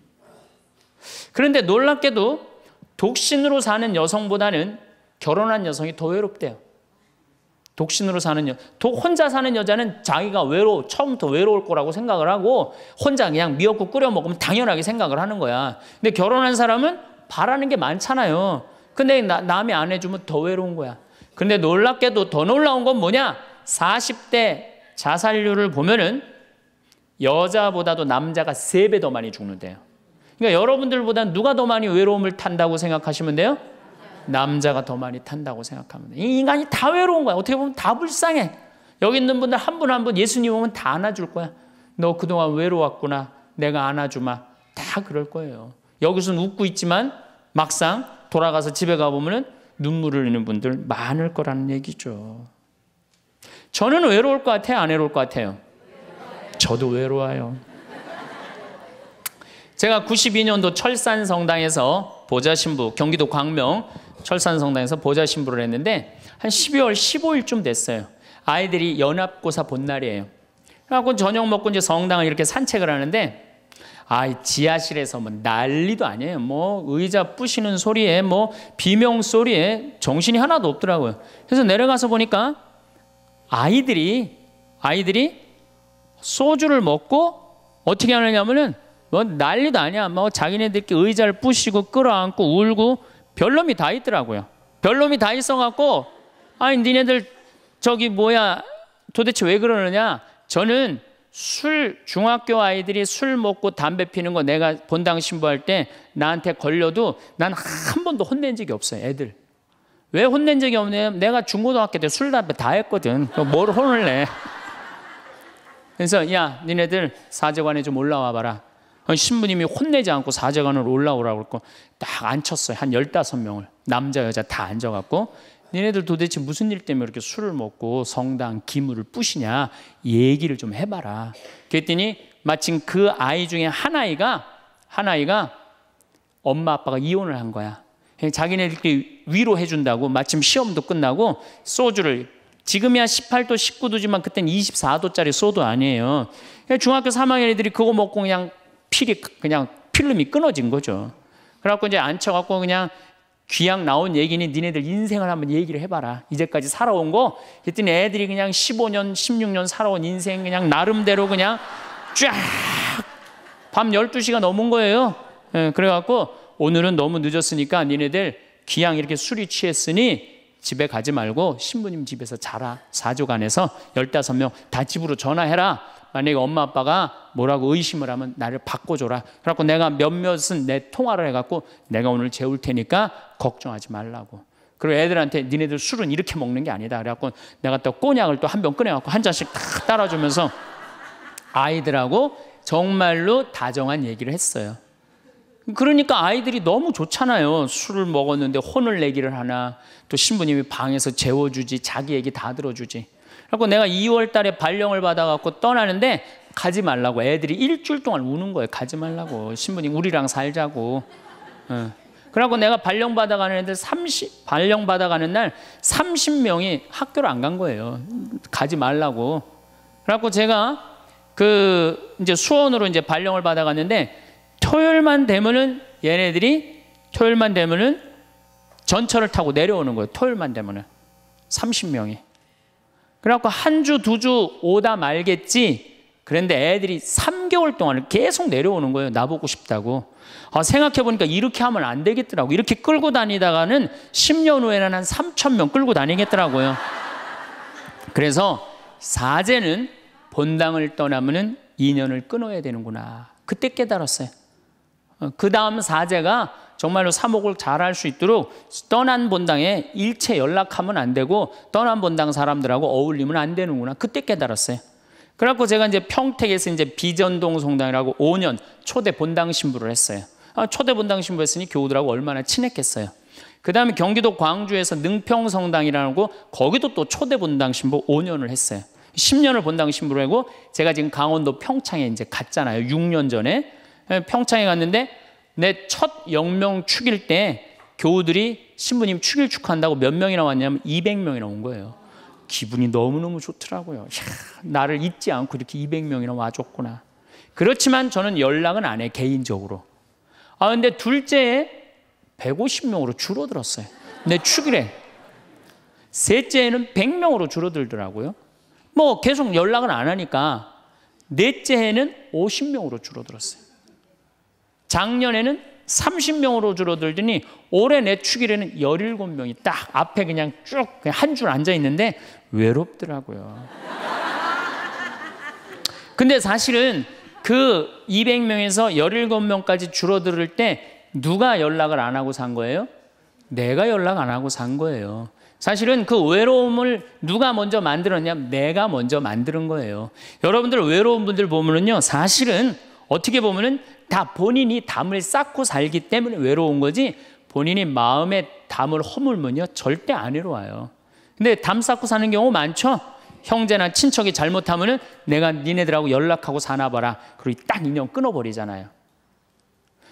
그런데 놀랍게도 독신으로 사는 여성보다는 결혼한 여성이 더 외롭대요. 독신으로 사는 여, 독 혼자 사는 여자는 자기가 외로 처음부터 외로울 거라고 생각을 하고 혼자 그냥 미역국 끓여 먹으면 당연하게 생각을 하는 거야. 근데 결혼한 사람은 바라는 게 많잖아요. 근데 나, 남이 안 해주면 더 외로운 거야. 근데 놀랍게도 더 놀라운 건 뭐냐? 40대 자살률을 보면은 여자보다도 남자가 3배 더 많이 죽는대요 그러니까 여러분들보다 누가 더 많이 외로움을 탄다고 생각하시면 돼요? 남자가 더 많이 탄다고 생각하면 돼. 이 인간이 다 외로운 거야. 어떻게 보면 다 불쌍해. 여기 있는 분들 한 분 한 분 예수님 오면 다 안아줄 거야. 너 그동안 외로웠구나. 내가 안아주마. 다 그럴 거예요. 여기서는 웃고 있지만 막상 돌아가서 집에 가보면 눈물을 흘리는 분들 많을 거라는 얘기죠. 저는 외로울 것 같아요? 안 외로울 것 같아요? 저도 외로워요. 제가 92년도 철산 성당에서 보좌신부 경기도 광명 철산성당에서 보좌 신부를 했는데 한 12월 15일쯤 됐어요. 아이들이 연합고사 본날이에요. 그래갖고 저녁 먹고 이제 성당을 이렇게 산책을 하는데 아, 지하실에서 뭐 난리도 아니에요. 뭐 의자 부시는 소리에 뭐 비명 소리에 정신이 하나도 없더라고요. 그래서 내려가서 보니까 아이들이 아이들이 소주를 먹고 어떻게 하느냐면은 뭐 난리도 아니야. 뭐 자기네들끼리 의자를 부시고 끌어안고 울고 별놈이 다 있더라고요. 별놈이 다 있어갖고 아니 니네들 저기 뭐야 도대체 왜 그러느냐? 저는 술 중학교 아이들이 술 먹고 담배 피는 거 내가 본당 신부할때 나한테 걸려도 난 한 번도 혼낸 적이 없어요 애들 왜 혼낸 적이 없냐면 내가 중고등학교 때 술 담배 다 했거든 뭘 혼을 내 그래서 야 니네들 사제관에 좀 올라와 봐라 그러니까 신부님이 혼내지 않고 사제관을 올라오라고 했고 딱 앉혔어요. 한 15명을. 남자 여자 다 앉아갖고 니네들 도대체 무슨 일 때문에 이렇게 술을 먹고 성당 기물을 뿌시냐 얘기를 좀 해봐라. 그랬더니 마침 그 아이 중에 한 아이가 한 아이가 엄마 아빠가 이혼을 한 거야. 그러니까 자기네들끼리 위로해 준다고 마침 시험도 끝나고 소주를 지금이야 18도 19도지만 그땐 24도짜리 소도 아니에요. 그러니까 중학교 3학년 애들이 그거 먹고 그냥 필이 그냥 필름이 끊어진 거죠. 그래갖고 이제 앉혀갖고 그냥 귀향 나온 얘기는 니네들 인생을 한번 얘기를 해봐라. 이제까지 살아온 거. 그랬더니 애들이 그냥 15년, 16년 살아온 인생 그냥 나름대로 그냥 쫙 밤 12시가 넘은 거예요. 예, 그래갖고 오늘은 너무 늦었으니까 니네들 귀향 이렇게 술이 취했으니 집에 가지 말고 신부님 집에서 자라. 사족 안에서 15명 다 집으로 전화해라. 만약에 엄마 아빠가 뭐라고 의심을 하면 나를 바꿔줘라. 그래갖고 내가 몇몇은 내 통화를 해갖고 내가 오늘 재울 테니까 걱정하지 말라고. 그리고 애들한테 니네들 술은 이렇게 먹는 게 아니다. 그래갖고 내가 또 꼬냑을 또 한병 꺼내갖고 한 잔씩 딱 따라주면서 아이들하고 정말로 다정한 얘기를 했어요. 그러니까 아이들이 너무 좋잖아요. 술을 먹었는데 혼을 내기를 하나, 또 신부님이 방에서 재워주지, 자기 얘기 다 들어주지. 그래고 내가 2월 달에 발령을 받아갖고 떠나는데 가지 말라고 애들이 일주일 동안 우는 거예요. 가지 말라고 신부님 우리랑 살자고. 어. 그러고 내가 발령 받아가는 애들 30 발령 받아가는 날 30명이 학교를 안 간 거예요. 가지 말라고. 그래갖고 제가 그 이제 수원으로 이제 발령을 받아갔는데 토요일만 되면은 얘네들이 토요일만 되면은 전철을 타고 내려오는 거예요. 토요일만 되면은 30명이. 그래갖고 한 주, 두 주 오다 말겠지. 그런데 애들이 3개월 동안 계속 내려오는 거예요. 나보고 싶다고. 아, 생각해보니까 이렇게 하면 안 되겠더라고. 이렇게 끌고 다니다가는 10년 후에는 한 3,000명 끌고 다니겠더라고요. 그래서 사제는 본당을 떠나면은 인연을 끊어야 되는구나. 그때 깨달았어요. 어, 그 다음 사제가 정말로 사목을 잘할 수 있도록 떠난 본당에 일체 연락하면 안 되고 떠난 본당 사람들하고 어울리면 안 되는구나. 그때 깨달았어요. 그래갖고 제가 이제 평택에서 이제 비전동 성당이라고 5년 초대 본당 신부를 했어요. 아, 초대 본당 신부 했으니 교우들하고 얼마나 친했겠어요. 그 다음에 경기도 광주에서 능평성당이라고 거기도 또 초대 본당 신부 5년을 했어요. 10년을 본당 신부를 하고 제가 지금 강원도 평창에 이제 갔잖아요. 6년 전에 예, 평창에 갔는데 내첫 영명 축일 때 교우들이 신부님 축일 축한다고 몇 명이나 왔냐면 200명이나 온 거예요. 기분이 너무너무 좋더라고요. 야, 나를 잊지 않고 이렇게 200명이나 와줬구나. 그렇지만 저는 연락은 안 해, 개인적으로. 아, 근데 둘째에 150명으로 줄어들었어요. 내 축일에. 셋째에는 100명으로 줄어들더라고요. 뭐 계속 연락을 안 하니까 넷째에는 50명으로 줄어들었어요. 작년에는 30명으로 줄어들더니 올해 내 축일에는 17명이 딱 앞에 그냥 쭉 한 줄 앉아 있는데 외롭더라고요. 근데 사실은 그 200명에서 17명까지 줄어들 때 누가 연락을 안 하고 산 거예요? 내가 연락 안 하고 산 거예요. 사실은 그 외로움을 누가 먼저 만들었냐? 내가 먼저 만드는 거예요. 여러분들 외로운 분들 보면은요, 사실은 어떻게 보면은 다 본인이 담을 쌓고 살기 때문에 외로운 거지 본인이 마음에 담을 허물면요 절대 안 외로워요. 근데 담 쌓고 사는 경우 많죠. 형제나 친척이 잘못하면은 내가 니네들하고 연락하고 사나 봐라. 그리고 딱 인연 끊어버리잖아요.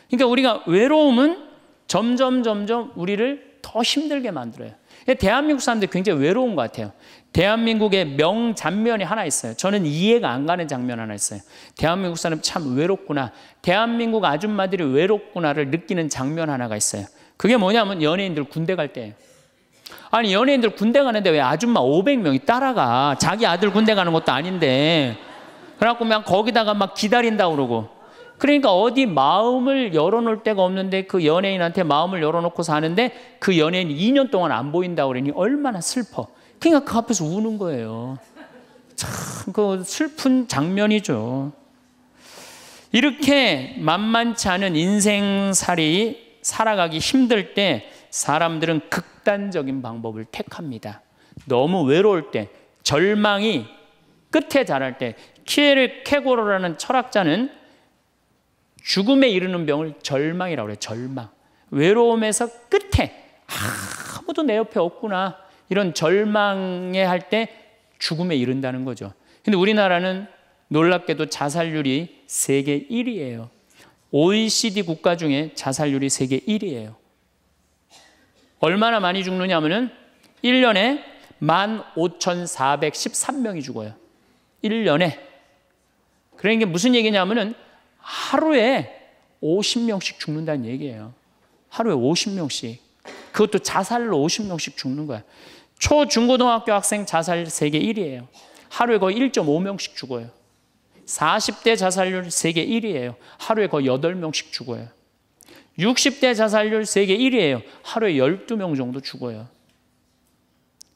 그러니까 우리가 외로움은 점점 점점 우리를 더 힘들게 만들어요. 대한민국 사람들 굉장히 외로운 것 같아요. 대한민국의 명장면이 하나 있어요. 저는 이해가 안 가는 장면 하나 있어요. 대한민국 사람 참 외롭구나. 대한민국 아줌마들이 외롭구나를 느끼는 장면 하나가 있어요. 그게 뭐냐면 연예인들 군대 갈때 아니 연예인들 군대 가는데 왜 아줌마 500명이 따라가? 자기 아들 군대 가는 것도 아닌데. 그래갖고 막 거기다가 막 기다린다 그러고. 그러니까 어디 마음을 열어놓을 데가 없는데 그 연예인한테 마음을 열어놓고 사는데 그 연예인 2년 동안 안 보인다 그러니 얼마나 슬퍼. 그러니까 그 앞에서 우는 거예요. 참, 그 슬픈 장면이죠. 이렇게 만만치 않은 인생살이 살아가기 힘들 때 사람들은 극단적인 방법을 택합니다. 너무 외로울 때, 절망이 끝에 자랄 때, 키에르 케고로라는 철학자는 죽음에 이르는 병을 절망이라고 그요 절망. 외로움에서 끝에 아무도 내 옆에 없구나. 이런 절망에 할 때 죽음에 이른다는 거죠. 근데 우리나라는 놀랍게도 자살률이 세계 1위예요. OECD 국가 중에 자살률이 세계 1위예요. 얼마나 많이 죽느냐 면은 1년에 15,413명이 죽어요. 1년에. 그러니까 무슨 얘기냐면은 하루에 50명씩 죽는다는 얘기예요. 하루에 50명씩. 그것도 자살로 50명씩 죽는 거야. 초, 중, 고등학교 학생 자살 세계 1위에요 하루에 거의 1.5명씩 죽어요. 40대 자살률 세계 1위에요 하루에 거의 8명씩 죽어요. 60대 자살률 세계 1위에요 하루에 12명 정도 죽어요.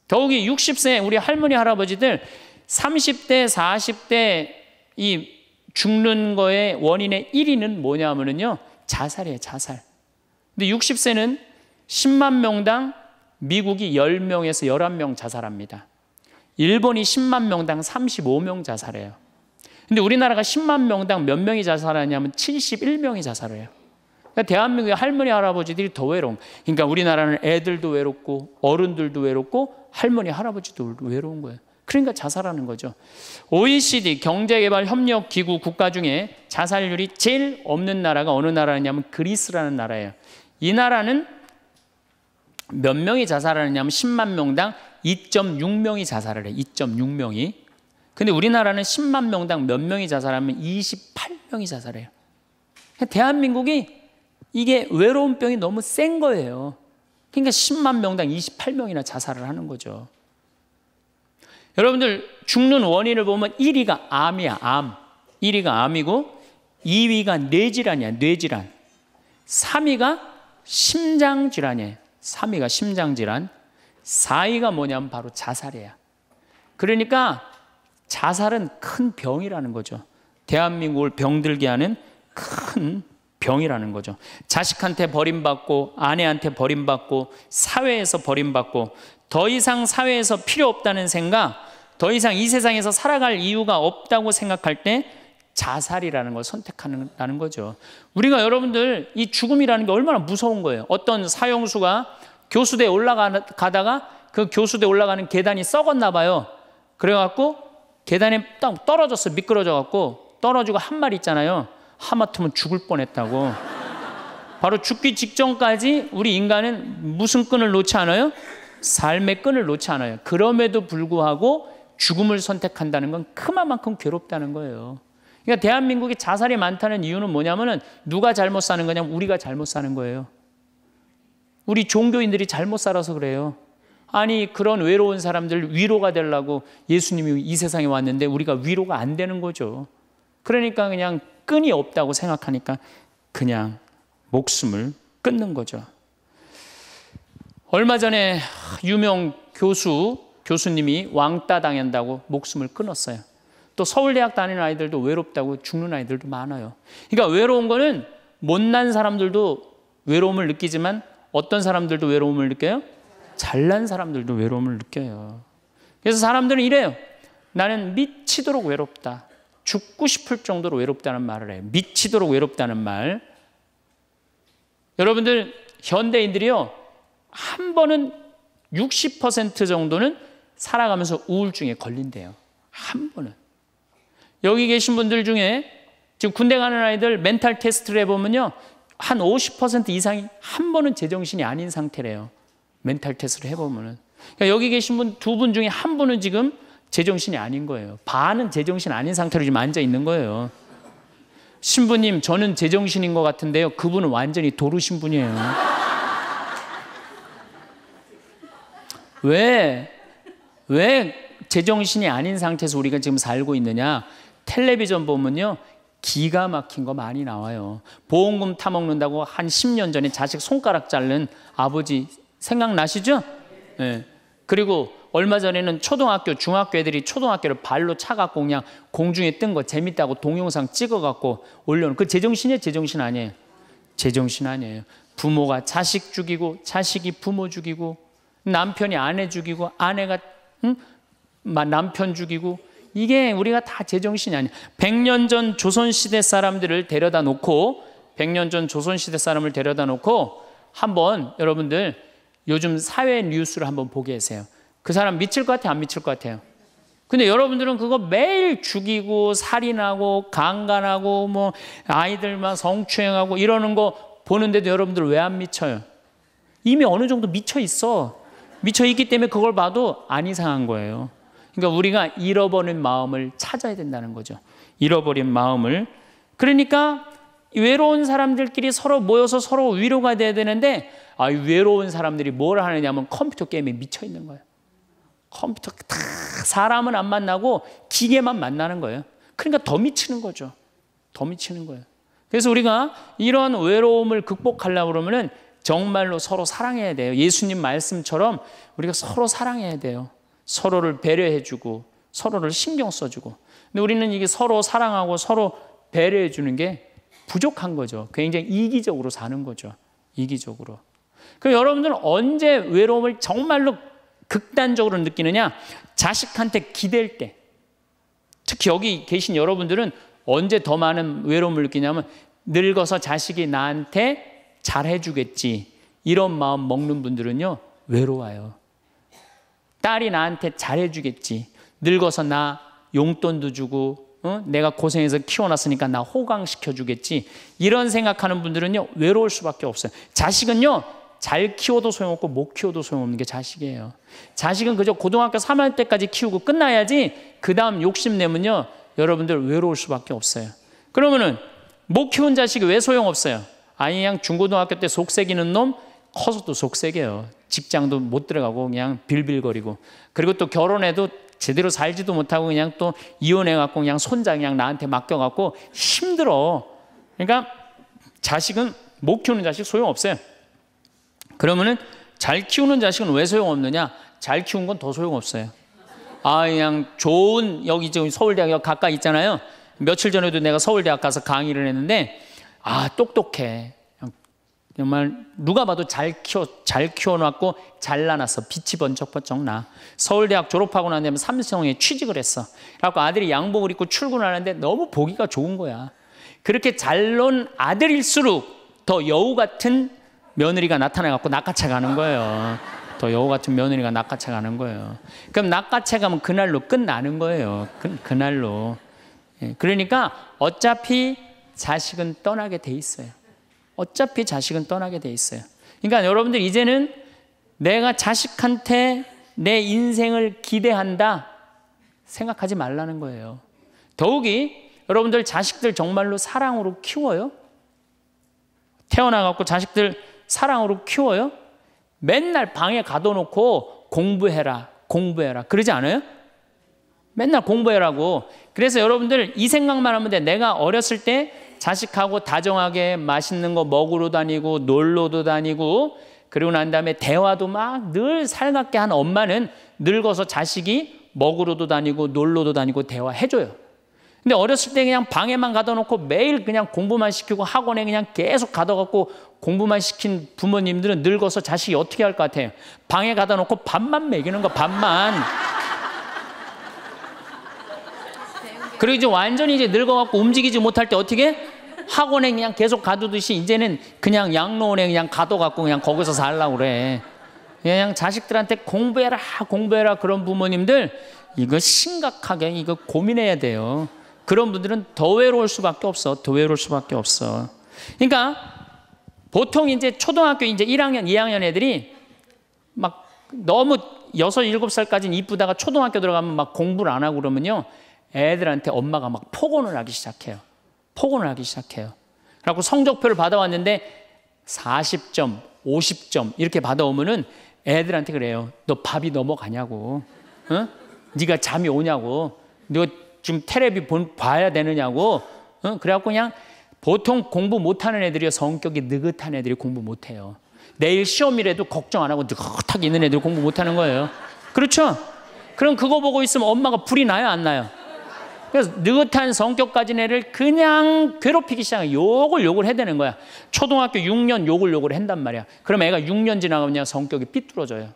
더욱이 60세 우리 할머니 할아버지들 30대 40대 이 죽는 거의 원인의 1위는 뭐냐면은요. 자살이에요, 자살. 근데 60세는 10만 명당 미국이 10명에서 11명 자살합니다. 일본이 10만 명당 35명 자살해요. 근데 우리나라가 10만 명당 몇 명이 자살하냐면 71명이 자살해요. 그러니까 대한민국의 할머니 할아버지들이 더 외로움. 그러니까 우리나라는 애들도 외롭고 어른들도 외롭고 할머니 할아버지도 외로운 거예요. 그러니까 자살하는 거죠. OECD 경제개발협력기구 국가 중에 자살률이 제일 없는 나라가 어느 나라냐면 그리스라는 나라예요. 이 나라는 몇 명이 자살하느냐면 10만 명당 2.6명이 자살을 해. 2.6명이. 근데 우리나라는 10만 명당 몇 명이 자살하면 28명이 자살해요. 대한민국이 이게 외로운 병이 너무 센 거예요. 그러니까 10만 명당 28명이나 자살을 하는 거죠. 여러분들 죽는 원인을 보면 1위가 암이야, 암. 1위가 암이고 2위가 뇌질환이야, 뇌질환. 3위가 심장 질환이에요. 3위가 심장질환, 4위가 뭐냐면 바로 자살이야. 그러니까 자살은 큰 병이라는 거죠. 대한민국을 병들게 하는 큰 병이라는 거죠. 자식한테 버림받고 아내한테 버림받고 사회에서 버림받고 더 이상 사회에서 필요 없다는 생각, 더 이상 이 세상에서 살아갈 이유가 없다고 생각할 때 자살이라는 걸 선택하는 거죠. 우리가 여러분들 이 죽음이라는 게 얼마나 무서운 거예요. 어떤 사형수가 교수대에 올라가다가 그 교수대에 올라가는 계단이 썩었나 봐요. 그래갖고 계단에 딱 떨어졌어. 미끄러져갖고 떨어지고 한 말 있잖아요. 하마터면 죽을 뻔했다고. 바로 죽기 직전까지 우리 인간은 무슨 끈을 놓지 않아요? 삶의 끈을 놓지 않아요. 그럼에도 불구하고 죽음을 선택한다는 건 그만큼 괴롭다는 거예요. 그러니까 대한민국이 자살이 많다는 이유는 뭐냐면은 누가 잘못 사는 거냐면 우리가 잘못 사는 거예요. 우리 종교인들이 잘못 살아서 그래요. 아니 그런 외로운 사람들 위로가 되려고 예수님이 이 세상에 왔는데 우리가 위로가 안 되는 거죠. 그러니까 그냥 끈이 없다고 생각하니까 그냥 목숨을 끊는 거죠. 얼마 전에 유명 교수 교수님이 왕따 당한다고 목숨을 끊었어요. 또 서울대학 다니는 아이들도 외롭다고 죽는 아이들도 많아요. 그러니까 외로운 거는 못난 사람들도 외로움을 느끼지만 어떤 사람들도 외로움을 느껴요? 잘난 사람들도 외로움을 느껴요. 그래서 사람들은 이래요. 나는 미치도록 외롭다. 죽고 싶을 정도로 외롭다는 말을 해요. 미치도록 외롭다는 말. 여러분들 현대인들이요. 한 번은 60% 정도는 살아가면서 우울증에 걸린대요. 한 번은. 여기 계신 분들 중에 지금 군대 가는 아이들 멘탈 테스트를 해보면요. 한50% 이상이 한 번은 제정신이 아닌 상태래요. 멘탈 테스트를 해보면은. 그러니까 여기 계신 분 두분 분 중에 한 분은 지금 제정신이 아닌 거예요. 반은 제정신 아닌 상태로 지금 앉아 있는 거예요. 신부님, 저는 제정신인 것 같은데요. 그분은 완전히 도루신 분이에요. 왜, 왜 제정신이 아닌 상태에서 우리가 지금 살고 있느냐? 텔레비전 보면요. 기가 막힌 거 많이 나와요. 보험금 타먹는다고 한 10년 전에 자식 손가락 자른 아버지 생각나시죠? 네. 그리고 얼마 전에는 초등학교, 중학교 애들이 초등학교를 발로 차갖고 그냥 공중에 뜬 거 재밌다고 동영상 찍어갖고 올려놓은 그 제정신이에요? 제정신 아니에요? 제정신 아니에요. 부모가 자식 죽이고 자식이 부모 죽이고 남편이 아내 죽이고 아내가 응? 남편 죽이고 이게 우리가 다 제정신이 아니야. 100년 전 조선시대 사람들을 데려다 놓고 100년 전 조선시대 사람을 데려다 놓고 한번 여러분들 요즘 사회 뉴스를 한번 보게 하세요. 그 사람 미칠 것 같아요? 안 미칠 것 같아요? 근데 여러분들은 그거 매일 죽이고 살인하고 강간하고 뭐 아이들만 성추행하고 이러는 거 보는데도 여러분들 왜 안 미쳐요? 이미 어느 정도 미쳐 있어. 미쳐 있기 때문에 그걸 봐도 안 이상한 거예요. 그러니까 우리가 잃어버린 마음을 찾아야 된다는 거죠. 잃어버린 마음을. 그러니까 외로운 사람들끼리 서로 모여서 서로 위로가 돼야 되는데 아, 외로운 사람들이 뭘 하느냐면 컴퓨터 게임에 미쳐 있는 거예요. 컴퓨터 다 사람은 안 만나고 기계만 만나는 거예요. 그러니까 더 미치는 거죠. 더 미치는 거예요. 그래서 우리가 이런 외로움을 극복하려고 그러면은 정말로 서로 사랑해야 돼요. 예수님 말씀처럼 우리가 서로 사랑해야 돼요. 서로를 배려해주고 서로를 신경 써주고. 근데 우리는 이게 서로 사랑하고 서로 배려해주는 게 부족한 거죠. 굉장히 이기적으로 사는 거죠. 이기적으로. 그럼 여러분들은 언제 외로움을 정말로 극단적으로 느끼느냐? 자식한테 기댈 때. 특히 여기 계신 여러분들은 언제 더 많은 외로움을 느끼냐면 늙어서 자식이 나한테 잘해주겠지. 이런 마음 먹는 분들은요, 외로워요. 딸이 나한테 잘해주겠지. 늙어서 나 용돈도 주고 어? 내가 고생해서 키워놨으니까 나 호강시켜주겠지. 이런 생각하는 분들은요 외로울 수밖에 없어요. 자식은요 잘 키워도 소용없고 못 키워도 소용없는 게 자식이에요. 자식은 그저 고등학교 3학년 때까지 키우고 끝나야지 그 다음 욕심내면요 여러분들 외로울 수밖에 없어요. 그러면은 못 키운 자식이 왜 소용없어요? 아니 그냥 중고등학교 때 속색이는 놈 커서 도 속색이에요. 직장도 못 들어가고 그냥 빌빌거리고 그리고 또 결혼해도 제대로 살지도 못하고 그냥 또 이혼해갖고 그냥 손자 그냥 나한테 맡겨갖고 힘들어. 그러니까 자식은 못 키우는 자식 소용없어요. 그러면은 잘 키우는 자식은 왜 소용없느냐? 잘 키운 건 더 소용없어요. 아, 그냥 좋은 여기 지금 서울대학 가까이 있잖아요. 며칠 전에도 내가 서울대학 가서 강의를 했는데 아, 똑똑해. 정말 누가 봐도 잘 키워 잘 키워놨고 잘나놨어 빛이 번쩍번쩍 나 서울대학 졸업하고 난 다음에 삼성에 취직을 했어 그래갖고 아들이 양복을 입고 출근하는데 너무 보기가 좋은 거야 그렇게 잘난 아들일수록 더 여우 같은 며느리가 나타나갖고 낚아채 가는 거예요 더 여우 같은 며느리가 낚아채 가는 거예요 그럼 낚아채 가면 그날로 끝나는 거예요 그, 그날로 예, 그러니까 어차피 자식은 떠나게 돼 있어요 어차피 자식은 떠나게 돼 있어요. 그러니까 여러분들 이제는 내가 자식한테 내 인생을 기대한다 생각하지 말라는 거예요. 더욱이 여러분들 자식들 정말로 사랑으로 키워요? 태어나 갖고 자식들 사랑으로 키워요? 맨날 방에 가둬놓고 공부해라, 공부해라. 그러지 않아요? 맨날 공부해라고. 그래서 여러분들 이 생각만 하면 돼. 내가 어렸을 때 자식하고 다정하게 맛있는 거 먹으러 다니고 놀러도 다니고 그리고 난 다음에 대화도 막 늘 살갑게 한 엄마는 늙어서 자식이 먹으러도 다니고 놀러도 다니고 대화해줘요. 근데 어렸을 때 그냥 방에만 가둬놓고 매일 그냥 공부만 시키고 학원에 그냥 계속 가둬갖고 공부만 시킨 부모님들은 늙어서 자식이 어떻게 할 것 같아요? 방에 가둬놓고 밥만 먹이는 거, 밥만. 그리고 이제 완전히 이제 늙어갖고 움직이지 못할 때 어떻게? 학원에 그냥 계속 가두듯이 이제는 그냥 양로원에 그냥 가둬갖고 그냥 거기서 살라고 그래. 그냥 자식들한테 공부해라, 공부해라 그런 부모님들 이거 심각하게 이거 고민해야 돼요. 그런 분들은 더 외로울 수밖에 없어. 더 외로울 수밖에 없어. 그러니까 보통 이제 초등학교 이제 1학년, 2학년 애들이 막 너무 6, 7살까지는 이쁘다가 초등학교 들어가면 막 공부를 안 하고 그러면요. 애들한테 엄마가 막 폭언을 하기 시작해요. 폭언을 하기 시작해요. 그래갖고 성적표를 받아왔는데 40점, 50점 이렇게 받아오면은 애들한테 그래요. 너 밥이 넘어가냐고. 어? 네가 잠이 오냐고. 너 지금 테레비 본, 봐야 되느냐고. 어? 그래갖고 그냥 보통 공부 못하는 애들이요. 성격이 느긋한 애들이 공부 못해요. 내일 시험이라도 걱정 안 하고 느긋하게 있는 애들 공부 못하는 거예요. 그렇죠? 그럼 그거 보고 있으면 엄마가 불이 나요? 안 나요? 그래서 느긋한 성격 가진 애를 그냥 괴롭히기 시작해. 욕을 욕을 해야되는 거야. 초등학교 6년 욕을 욕을 한단 말이야. 그럼 애가 6년 지나가면 그냥 성격이 삐뚤어져요.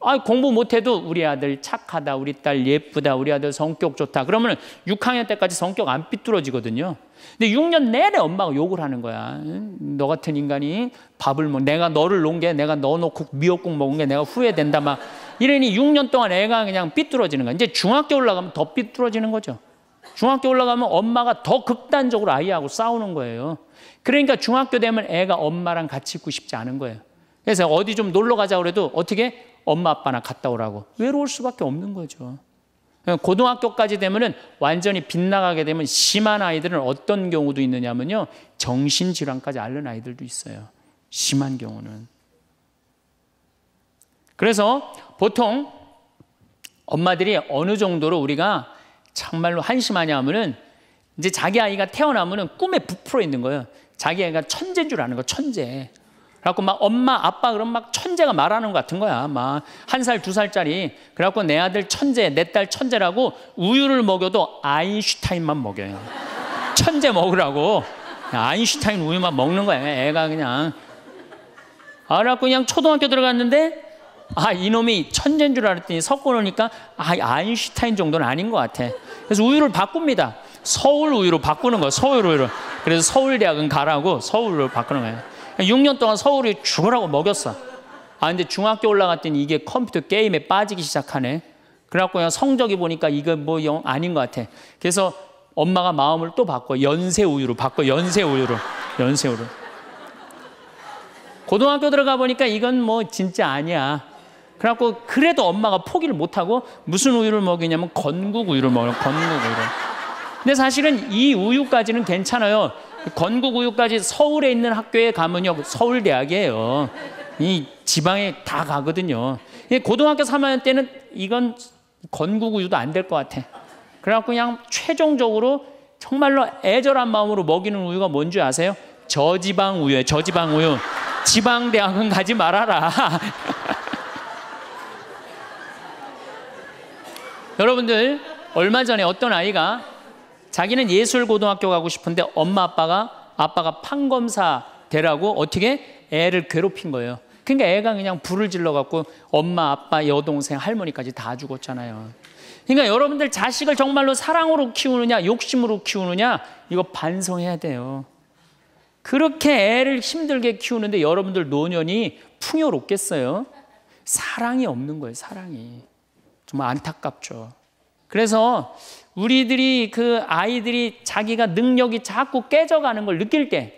아, 공부 못해도 우리 아들 착하다, 우리 딸 예쁘다, 우리 아들 성격 좋다. 그러면 6학년 때까지 성격 안 삐뚤어지거든요. 근데 6년 내내 엄마가 욕을 하는 거야. 너 같은 인간이 밥을 뭐 내가 너를 놓은 게 내가 너놓고 미역국 먹은 게 내가 후회된다 막 이러니 6년 동안 애가 그냥 삐뚤어지는 거야. 이제 중학교 올라가면 더 삐뚤어지는 거죠. 중학교 올라가면 엄마가 더 극단적으로 아이하고 싸우는 거예요. 그러니까 중학교 되면 애가 엄마랑 같이 있고 싶지 않은 거예요. 그래서 어디 좀 놀러 가자 그래도 어떻게 엄마 아빠나 갔다 오라고 외로울 수밖에 없는 거죠. 고등학교까지 되면은 완전히 빗나가게 되면 심한 아이들은 어떤 경우도 있느냐면요. 정신질환까지 앓는 아이들도 있어요. 심한 경우는. 그래서 보통 엄마들이 어느 정도로 우리가 정말로 한심하냐 하면은 이제 자기 아이가 태어나면은 꿈에 부풀어 있는 거예요. 자기 아이가 천재인 줄 아는 거, 천재. 그래갖고 막 엄마, 아빠 그럼 막 천재가 말하는 것 같은 거야. 막 한 살, 두 살짜리. 그래갖고 내 아들 천재, 내 딸 천재라고 우유를 먹여도 아인슈타인만 먹여요. 천재 먹으라고. 아인슈타인 우유만 먹는 거야. 애가 그냥. 아, 그고 그냥 초등학교 들어갔는데 아, 이놈이 천재인 줄 알았더니 섞어 놓으니까 아, 아인슈타인 정도는 아닌 것 같아. 그래서 우유를 바꿉니다. 서울 우유로 바꾸는 거야. 서울 우유로. 그래서 서울대학은 가라고 서울로 바꾸는 거야 6년 동안 서울이 죽으라고 먹였어. 아, 근데 중학교 올라갔더니 이게 컴퓨터 게임에 빠지기 시작하네. 그래갖고 그냥 성적이 보니까 이거 뭐 영, 아닌 것 같아. 그래서 엄마가 마음을 또 바꿔. 연세우유로 바꿔. 연세우유로. 연세우로. 고등학교 들어가 보니까 이건 뭐 진짜 아니야. 그래갖고 그래도 엄마가 포기를 못하고 무슨 우유를 먹이냐면 건국 우유를 먹어요. 건국 우유를. 근데 사실은 이 우유까지는 괜찮아요. 건국우유까지 서울에 있는 학교에 가면요 서울대학이에요. 이 지방에 다 가거든요. 고등학교 3학년 때는 이건 건국우유도 안 될 것 같아. 그래갖고 그냥 최종적으로 정말로 애절한 마음으로 먹이는 우유가 뭔지 아세요? 저지방 우유예요. 저지방 우유. 지방 대학은 가지 말아라. 여러분들 얼마 전에 어떤 아이가 자기는 예술 고등학교 가고 싶은데 엄마 아빠가 아빠가 판검사 되라고 어떻게 애를 괴롭힌 거예요. 그러니까 애가 그냥 불을 질러 갖고 엄마 아빠 여동생 할머니까지 다 죽었잖아요. 그러니까 여러분들 자식을 정말로 사랑으로 키우느냐 욕심으로 키우느냐 이거 반성해야 돼요. 그렇게 애를 힘들게 키우는데 여러분들 노년이 풍요롭겠어요? 사랑이 없는 거예요, 사랑이. 정말 안타깝죠. 그래서 우리들이 그 아이들이 자기가 능력이 자꾸 깨져가는 걸 느낄 때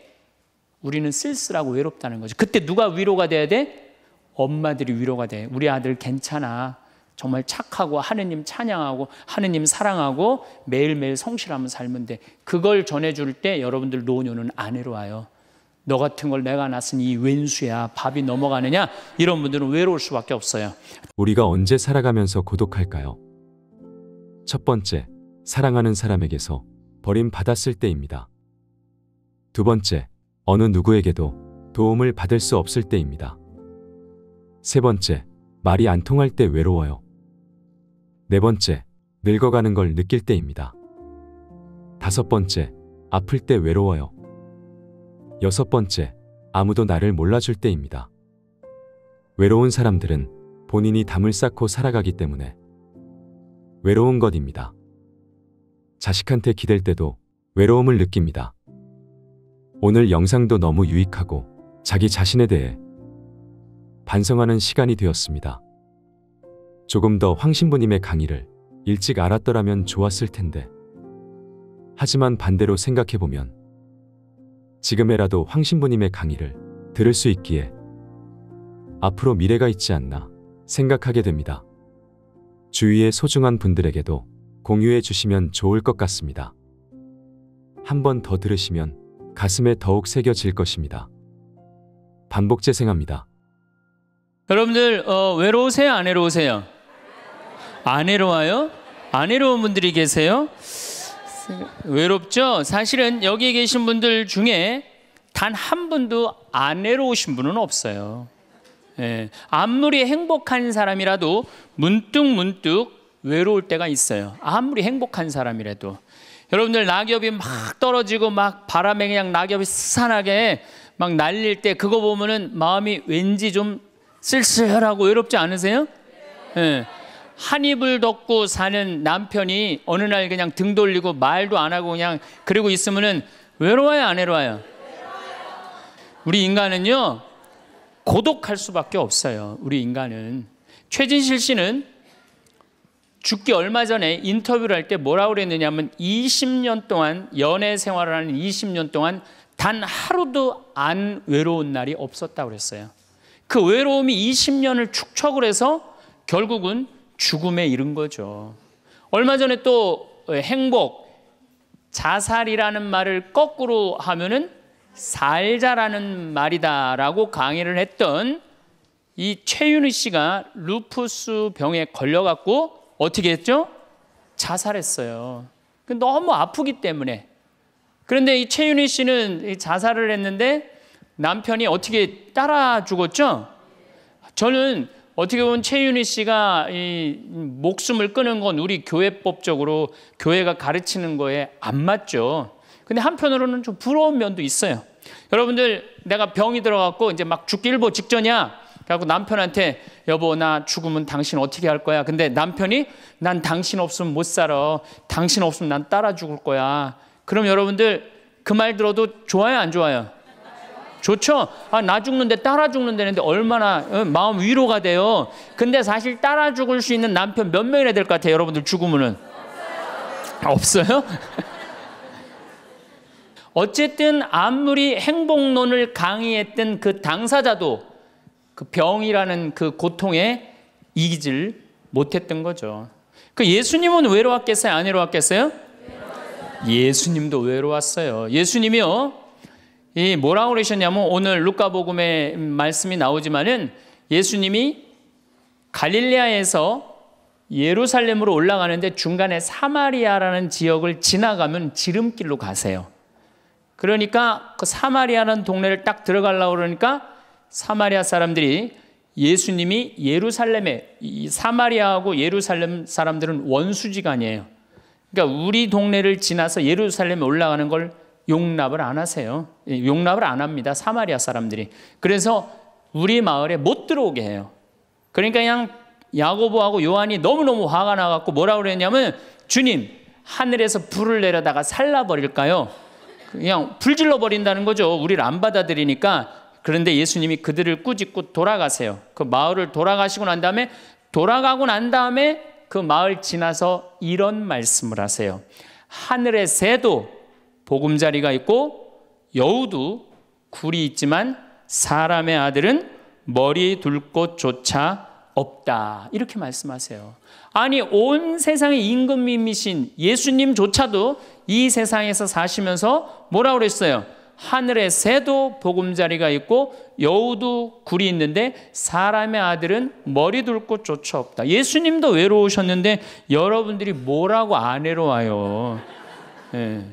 우리는 쓸쓸하고 외롭다는 거죠. 그때 누가 위로가 돼야 돼? 엄마들이 위로가 돼. 우리 아들 괜찮아. 정말 착하고 하느님 찬양하고 하느님 사랑하고 매일매일 성실하면 살면 돼. 그걸 전해줄 때 여러분들 노녀는 아내로와요너 같은 걸 내가 낳았으니 이 왼수야 밥이 넘어가느냐 이런 분들은 외로울 수밖에 없어요. 우리가 언제 살아가면서 고독할까요? 첫 번째, 사랑하는 사람에게서 버림받았을 때입니다. 두 번째, 어느 누구에게도 도움을 받을 수 없을 때입니다. 세 번째, 말이 안 통할 때 외로워요. 네 번째, 늙어가는 걸 느낄 때입니다. 다섯 번째, 아플 때 외로워요. 여섯 번째, 아무도 나를 몰라줄 때입니다. 외로운 사람들은 본인이 담을 쌓고 살아가기 때문에 외로운 것입니다. 자식한테 기댈 때도 외로움을 느낍니다. 오늘 영상도 너무 유익하고 자기 자신에 대해 반성하는 시간이 되었습니다. 조금 더 황신부님의 강의를 일찍 알았더라면 좋았을 텐데 하지만 반대로 생각해보면 지금에라도 황신부님의 강의를 들을 수 있기에 앞으로 미래가 있지 않나 생각하게 됩니다. 주위의 소중한 분들에게도 공유해 주시면 좋을 것 같습니다. 한 번 더 들으시면 가슴에 더욱 새겨질 것입니다. 반복 재생합니다. 여러분들 어, 외로우세요? 안 외로우세요? 안 외로워요? 안 외로운 분들이 계세요? 외롭죠? 사실은 여기 계신 분들 중에 단 한 분도 안 외로우신 분은 없어요. 예, 아무리 행복한 사람이라도 문득 문득 외로울 때가 있어요. 아무리 행복한 사람이라도. 여러분들 낙엽이 막 떨어지고 막 바람에 그냥 낙엽이 스산하게 막 날릴 때 그거 보면은 마음이 왠지 좀 쓸쓸하고 외롭지 않으세요? 예. 네. 한 입을 덮고 사는 남편이 어느 날 그냥 등 돌리고 말도 안 하고 그냥 그러고 있으면은 외로워요, 안 외로워요? 우리 인간은요, 고독할 수밖에 없어요. 우리 인간은. 최진실 씨는 죽기 얼마 전에 인터뷰를 할 때 뭐라고 그랬느냐면 20년 동안 연애 생활을 하는 20년 동안 단 하루도 안 외로운 날이 없었다고 그랬어요. 그 외로움이 20년을 축척을 해서 결국은 죽음에 이른 거죠. 얼마 전에 또 행복, 자살이라는 말을 거꾸로 하면은 살자라는 말이다라고 강의를 했던 이 최윤희 씨가 루푸스 병에 걸려갖고 어떻게 했죠? 자살했어요. 그 너무 아프기 때문에. 그런데 이 최윤희 씨는 자살을 했는데 남편이 어떻게 따라 죽었죠? 저는 어떻게 보면 최윤희 씨가 이 목숨을 끄는 건 우리 교회법적으로 교회가 가르치는 거에 안 맞죠. 근데 한편으로는 좀 부러운 면도 있어요. 여러분들 내가 병이 들어갔고 이제 막 죽기 일보 직전이야. 그래고 남편한테 여보 나 죽으면 당신 어떻게 할 거야? 근데 남편이 난 당신 없으면 못 살아. 당신 없으면 난 따라 죽을 거야. 그럼 여러분들 그 말 들어도 좋아요 안 좋아요? 좋죠? 아, 나 죽는데 따라 죽는다는데 얼마나 어, 마음 위로가 돼요. 근데 사실 따라 죽을 수 있는 남편 몇 명이나 될 것 같아요, 여러분들 죽으면은? 없어요? 어쨌든 아무리 행복론을 강의했던 그 당사자도 그 병이라는 그 고통에 이기질 못했던 거죠. 그 예수님은 외로웠겠어요? 안 외로웠겠어요? 예수님도 외로웠어요. 예수님이요. 이 뭐라고 그러셨냐면 오늘 루카복음의 말씀이 나오지만은 예수님이 갈릴리아에서 예루살렘으로 올라가는데 중간에 사마리아라는 지역을 지나가면 지름길로 가세요. 그러니까 그 사마리아라는 동네를 딱 들어가려고 그러니까 사마리아 사람들이 예수님이 예루살렘에 사마리아하고 예루살렘 사람들은 원수지간이에요. 그러니까 우리 동네를 지나서 예루살렘에 올라가는 걸 용납을 안 하세요. 예, 용납을 안 합니다. 사마리아 사람들이. 그래서 우리 마을에 못 들어오게 해요. 그러니까 그냥 야고보하고 요한이 너무너무 화가 나갖고 뭐라 고 그랬냐면 주님 하늘에서 불을 내려다가 살라버릴까요? 그냥 불질러 버린다는 거죠. 우리를 안 받아들이니까 그런데 예수님이 그들을 꾸짖고 돌아가세요. 그 마을을 돌아가시고 난 다음에 돌아가고 난 다음에 그 마을 지나서 이런 말씀을 하세요. 하늘의 새도 보금자리가 있고 여우도 굴이 있지만 사람의 아들은 머리 둘 곳조차 없다. 이렇게 말씀하세요. 아니, 온 세상의 임금님이신 예수님조차도 이 세상에서 사시면서 뭐라 그랬어요? 하늘의 새도 보금자리가 있고 여우도 굴이 있는데 사람의 아들은 머리 둘곳 조차 없다. 예수님도 외로우셨는데 여러분들이 뭐라고 안 외로워요. 네.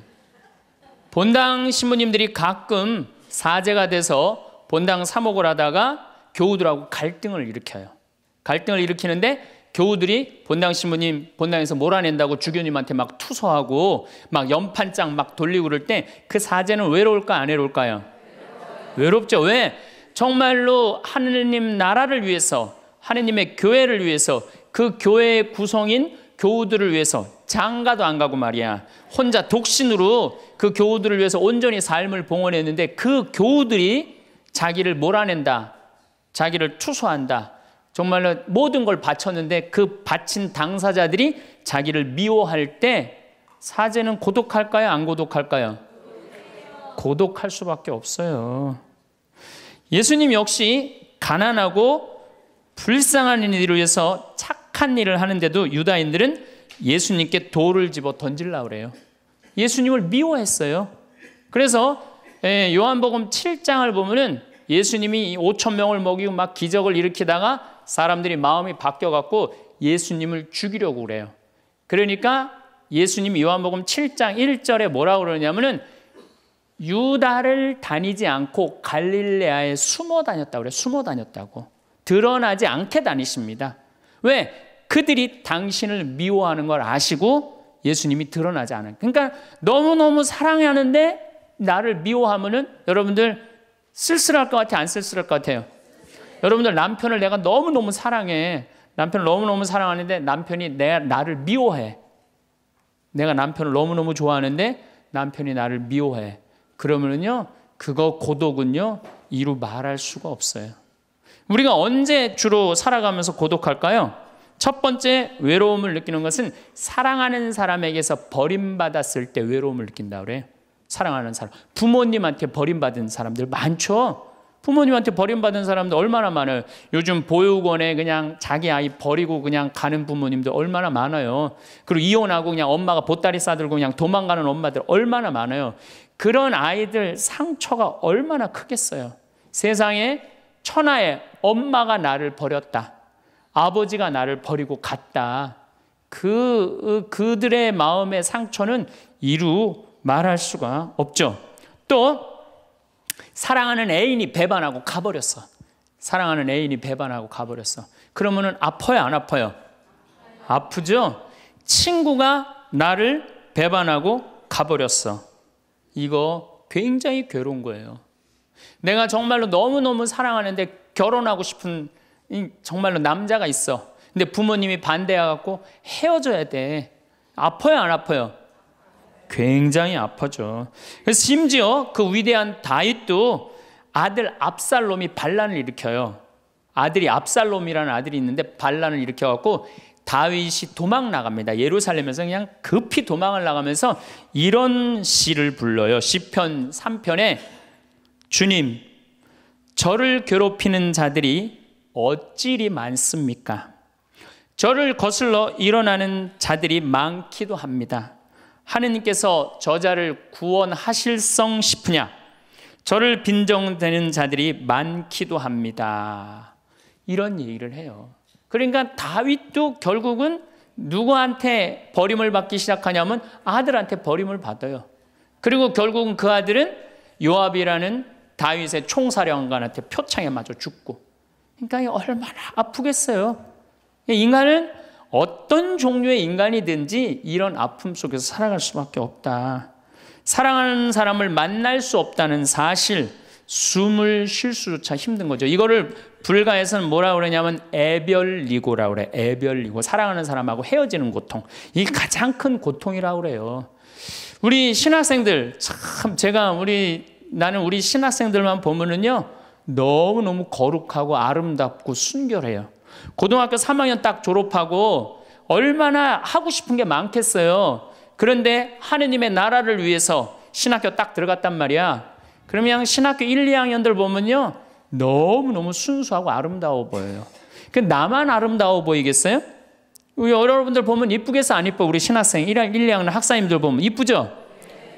본당 신부님들이 가끔 사제가 돼서 본당 사목을 하다가 교우들하고 갈등을 일으켜요. 갈등을 일으키는데 교우들이 본당 신부님 본당에서 몰아낸다고 주교님한테 막 투서하고 막 연판장 막 돌리고 그럴 때 그 사제는 외로울까 안 외로울까요? 외롭죠. 왜? 정말로 하느님 나라를 위해서 하느님의 교회를 위해서 그 교회의 구성인 교우들을 위해서 장가도 안 가고 말이야. 혼자 독신으로 그 교우들을 위해서 온전히 삶을 봉헌했는데 그 교우들이 자기를 몰아낸다. 자기를 투소한다. 정말로 모든 걸 바쳤는데 그 바친 당사자들이 자기를 미워할 때 사제는 고독할까요? 안 고독할까요? 고독할 수밖에 없어요. 예수님 역시 가난하고 불쌍한 이들을 위해서 착한 일을 하는데도 유다인들은 예수님께 돌을 집어 던질라 그래요. 예수님을 미워했어요. 그래서 예, 요한복음 7장을 보면은 예수님이 5천 명을 먹이고 막 기적을 일으키다가 사람들이 마음이 바뀌어갖고 예수님을 죽이려고 그래요. 그러니까 예수님 요한복음 7장 1절에 뭐라 그러냐면은 유다를 다니지 않고 갈릴레아에 숨어 다녔다 그래. 숨어 다녔다고. 드러나지 않게 다니십니다. 왜? 그들이 당신을 미워하는 걸 아시고 예수님이 드러나지 않은. 그러니까 너무너무 사랑하는데 나를 미워하면은 여러분들 쓸쓸할 것 같아요? 안 쓸쓸할 것 같아요? 여러분들 남편을 내가 너무너무 사랑해. 남편을 너무너무 사랑하는데 남편이 내, 나를 미워해. 내가 남편을 너무너무 좋아하는데 남편이 나를 미워해. 그러면은요, 그거 고독은요, 이루 말할 수가 없어요. 우리가 언제 주로 살아가면서 고독할까요? 첫 번째 외로움을 느끼는 것은 사랑하는 사람에게서 버림받았을 때 외로움을 느낀다 그래요. 사랑하는 사람. 부모님한테 버림받은 사람들 많죠? 부모님한테 버림받은 사람들 얼마나 많아요. 요즘 보육원에 그냥 자기 아이 버리고 그냥 가는 부모님들 얼마나 많아요. 그리고 이혼하고 그냥 엄마가 보따리 싸들고 그냥 도망가는 엄마들 얼마나 많아요. 그런 아이들 상처가 얼마나 크겠어요. 세상에 천하에 엄마가 나를 버렸다. 아버지가 나를 버리고 갔다. 그, 그들의 마음의 상처는 이루 말할 수가 없죠. 또, 사랑하는 애인이 배반하고 가버렸어. 사랑하는 애인이 배반하고 가버렸어. 그러면은 아파요, 안 아파요? 아프죠? 친구가 나를 배반하고 가버렸어. 이거 굉장히 괴로운 거예요. 내가 정말로 너무너무 사랑하는데 결혼하고 싶은 정말로 남자가 있어. 근데 부모님이 반대해갖고 헤어져야 돼. 아파요, 안 아파요? 굉장히 아파죠. 그래서 심지어 그 위대한 다윗도 아들 압살롬이 반란을 일으켜요. 아들이 압살롬이라는 아들이 있는데 반란을 일으켜갖고 다윗이 도망 나갑니다. 예루살렘에서 그냥 급히 도망을 나가면서 이런 시를 불러요. 시편 3편에 주님 저를 괴롭히는 자들이 어찌리 많습니까? 저를 거슬러 일어나는 자들이 많기도 합니다. 하느님께서 저자를 구원하실성 싶으냐? 저를 빈정되는 자들이 많기도 합니다. 이런 얘기를 해요. 그러니까 다윗도 결국은 누구한테 버림을 받기 시작하냐면 아들한테 버림을 받아요. 그리고 결국은 그 아들은 요압이라는 다윗의 총사령관한테 표창에 맞아 죽고. 그러니까 얼마나 아프겠어요. 인간은 어떤 종류의 인간이든지 이런 아픔 속에서 살아갈 수밖에 없다. 사랑하는 사람을 만날 수 없다는 사실, 숨을 쉴 수조차 힘든 거죠. 이거를 불가에서는 뭐라 그러냐면 애별리고라 그래. 애별리고 사랑하는 사람하고 헤어지는 고통. 이게 가장 큰고통이라 그래요. 우리 신학생들 참 제가 우리 나는 우리 신학생들만 보면은요. 너무너무 거룩하고 아름답고 순결해요. 고등학교 3학년 딱 졸업하고 얼마나 하고 싶은 게 많겠어요. 그런데 하느님의 나라를 위해서 신학교 딱 들어갔단 말이야. 그러면 신학교 1, 2학년들 보면요. 너무너무 순수하고 아름다워 보여요. 그 나만 아름다워 보이겠어요? 우리 여러분들 보면 이쁘겠어 안 이뻐? 우리 신학생 1, 1, 2학년 학사님들 보면 이쁘죠?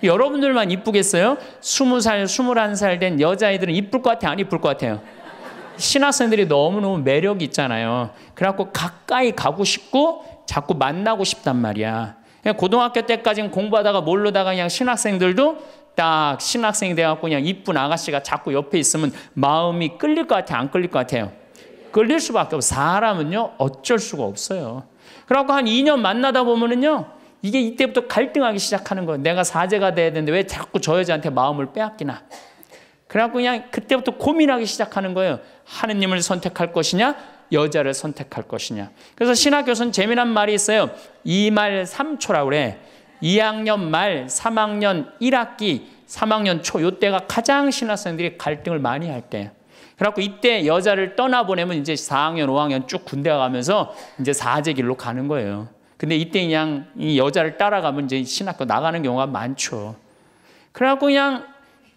여러분들만 이쁘겠어요? 20살, 21살 된여자애들은 이쁠 것 같아요? 안 이쁠 것 같아요? 신학생들이 너무너무 매력이 있잖아요. 그래갖고 가까이 가고 싶고 자꾸 만나고 싶단 말이야. 고등학교 때까지는 공부하다가 모르다가 그냥 신학생들도 딱 신학생이 돼갖고 그냥 이쁜 아가씨가 자꾸 옆에 있으면 마음이 끌릴 것 같아요? 안 끌릴 것 같아요? 끌릴 수밖에 없어요. 사람은요, 어쩔 수가 없어요. 그래갖고 한 2년 만나다 보면은요, 이게 이때부터 갈등하기 시작하는 거예요. 내가 사제가 돼야 되는데 왜 자꾸 저 여자한테 마음을 빼앗기나. 그래갖고 그냥 그때부터 고민하기 시작하는 거예요. 하느님을 선택할 것이냐, 여자를 선택할 것이냐. 그래서 신학교선 재미난 말이 있어요. 2말 3초라 그래. 2학년 말, 3학년 1학기, 3학년 초, 요때가 가장 신학생들이 갈등을 많이 할때 그래갖고 이때 여자를 떠나보내면 이제 4학년, 5학년 쭉 군대 가면서 이제 사제 길로 가는 거예요. 근데 이때 그냥 이 여자를 따라가면 이제 신학교 나가는 경우가 많죠. 그래갖고 그냥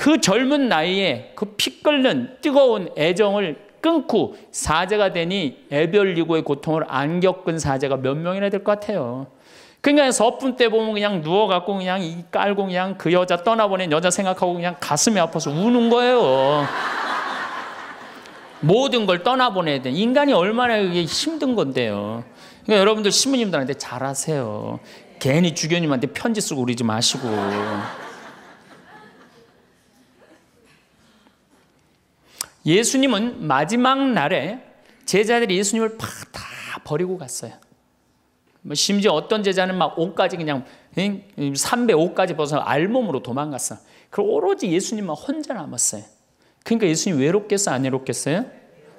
그 젊은 나이에 그 피 끓는 뜨거운 애정을 끊고 사제가 되니 애별리고의 고통을 안 겪은 사제가 몇 명이나 될 것 같아요. 그러니까 서품 때 보면 그냥 누워갖고 그냥 이 깔고 그냥 그 여자 떠나보낸 여자 생각하고 그냥 가슴이 아파서 우는 거예요. 모든 걸 떠나보내야 돼. 인간이 얼마나 이게 힘든 건데요. 그러니까 여러분들 신부님들한테 잘하세요. 괜히 주교님한테 편지 쓰고 그러지 마시고. 예수님은 마지막 날에 제자들이 예수님을 다 버리고 갔어요. 뭐 심지어 어떤 제자는 막 옷까지 그냥 삼배 옷까지 벗어 알몸으로 도망갔어. 그 오로지 예수님만 혼자 남았어요. 그러니까 예수님 외롭겠어요? 안 외롭겠어요?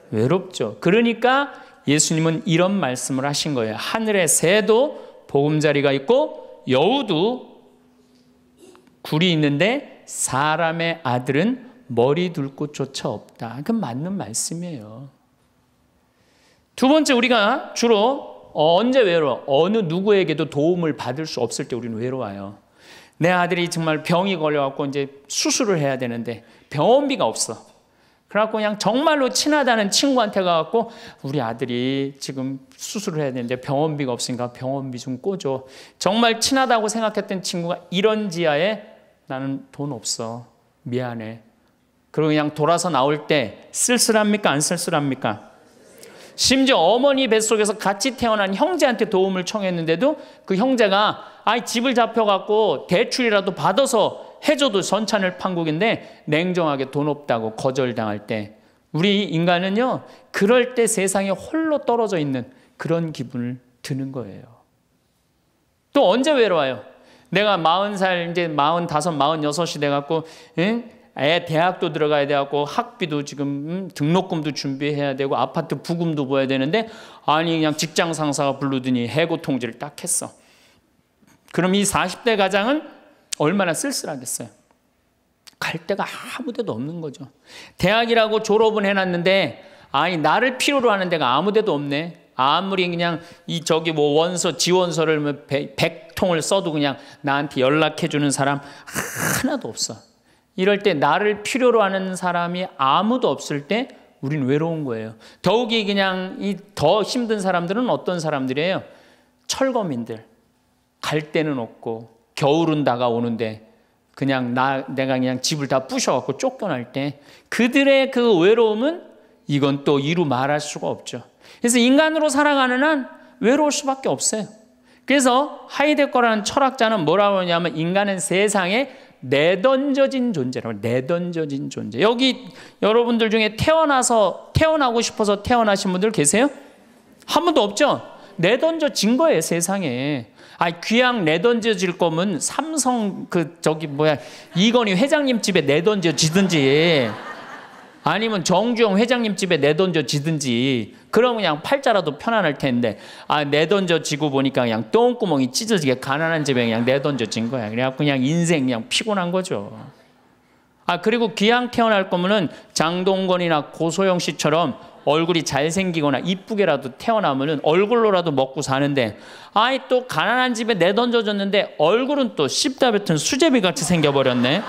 외롭죠. 그러니까 예수님은 이런 말씀을 하신 거예요. 하늘에 새도 보금자리가 있고 여우도 굴이 있는데 사람의 아들은 머리 둘 곳조차 없다. 그건 맞는 말씀이에요. 두 번째 우리가 주로 어, 언제 외로워? 어느 누구에게도 도움을 받을 수 없을 때 우리는 외로워요. 내 아들이 정말 병이 걸려갖고 이제 수술을 해야 되는데 병원비가 없어. 그래갖고 그냥 정말로 친하다는 친구한테 가갖고 우리 아들이 지금 수술을 해야 되는데 병원비가 없으니까 병원비 좀 꿔줘. 정말 친하다고 생각했던 친구가 이런 지하에 나는 돈 없어. 미안해. 그리고 그냥 돌아서 나올 때 쓸쓸합니까? 안 쓸쓸합니까? 심지어 어머니 뱃속에서 같이 태어난 형제한테 도움을 청했는데도 그 형제가 아이 집을 잡혀갖고 대출이라도 받아서 해줘도 선찬을 판국인데 냉정하게 돈 없다고 거절당할 때 우리 인간은요 그럴 때 세상에 홀로 떨어져 있는 그런 기분을 드는 거예요. 또 언제 외로워요? 내가 마흔 살 이제 마흔 다섯, 마흔 여섯이 돼갖고 응? 애 대학도 들어가야 되고 학비도 지금 음, 등록금도 준비해야 되고 아파트 부금도 보야 되는데 아니 그냥 직장 상사가 부르더니 해고 통지를 딱 했어. 그럼 이 40대 가장은 얼마나 쓸쓸하겠어요. 갈 데가 아무 데도 없는 거죠. 대학이라고 졸업은 해놨는데 아니 나를 필요로 하는 데가 아무 데도 없네. 아무리 그냥 이 저기 뭐 원서 지원서를 뭐 백, 100통을 써도 그냥 나한테 연락해 주는 사람 하나도 없어. 이럴 때 나를 필요로 하는 사람이 아무도 없을 때 우린 외로운 거예요. 더욱이 그냥 이 더 힘든 사람들은 어떤 사람들이에요? 철거민들. 갈 데는 없고 겨울은 다가오는데 그냥 나 내가 그냥 집을 다 부셔갖고 쫓겨날 때 그들의 그 외로움은 이건 또 이루 말할 수가 없죠. 그래서 인간으로 살아가는 한 외로울 수밖에 없어요. 그래서 하이데거라는 철학자는 뭐라고 하냐면 인간은 세상에 내던져진 존재라고 내던져진 존재. 여기 여러분들 중에 태어나서 태어나고 싶어서 태어나신 분들 계세요? 한 분도 없죠. 내던져진 거예요 세상에. 아 귀향 내던져질 거면 삼성 그 저기 뭐야 이건희 회장님 집에 내던져지든지 아니면 정주영 회장님 집에 내던져지든지 그럼 그냥 팔자라도 편안할 텐데 아 내던져 지고 보니까 그냥 똥구멍이 찢어지게 가난한 집에 그냥 내던져진 거야. 그래갖고 그냥 인생 그냥 피곤한 거죠. 아 그리고 귀향 태어날 거면은 장동건이나 고소영 씨처럼 얼굴이 잘생기거나 이쁘게라도 태어나면은 얼굴로라도 먹고 사는데 아이 또 가난한 집에 내던져졌는데 얼굴은 또 씹다 뱉은 수제비 같이 생겨버렸네.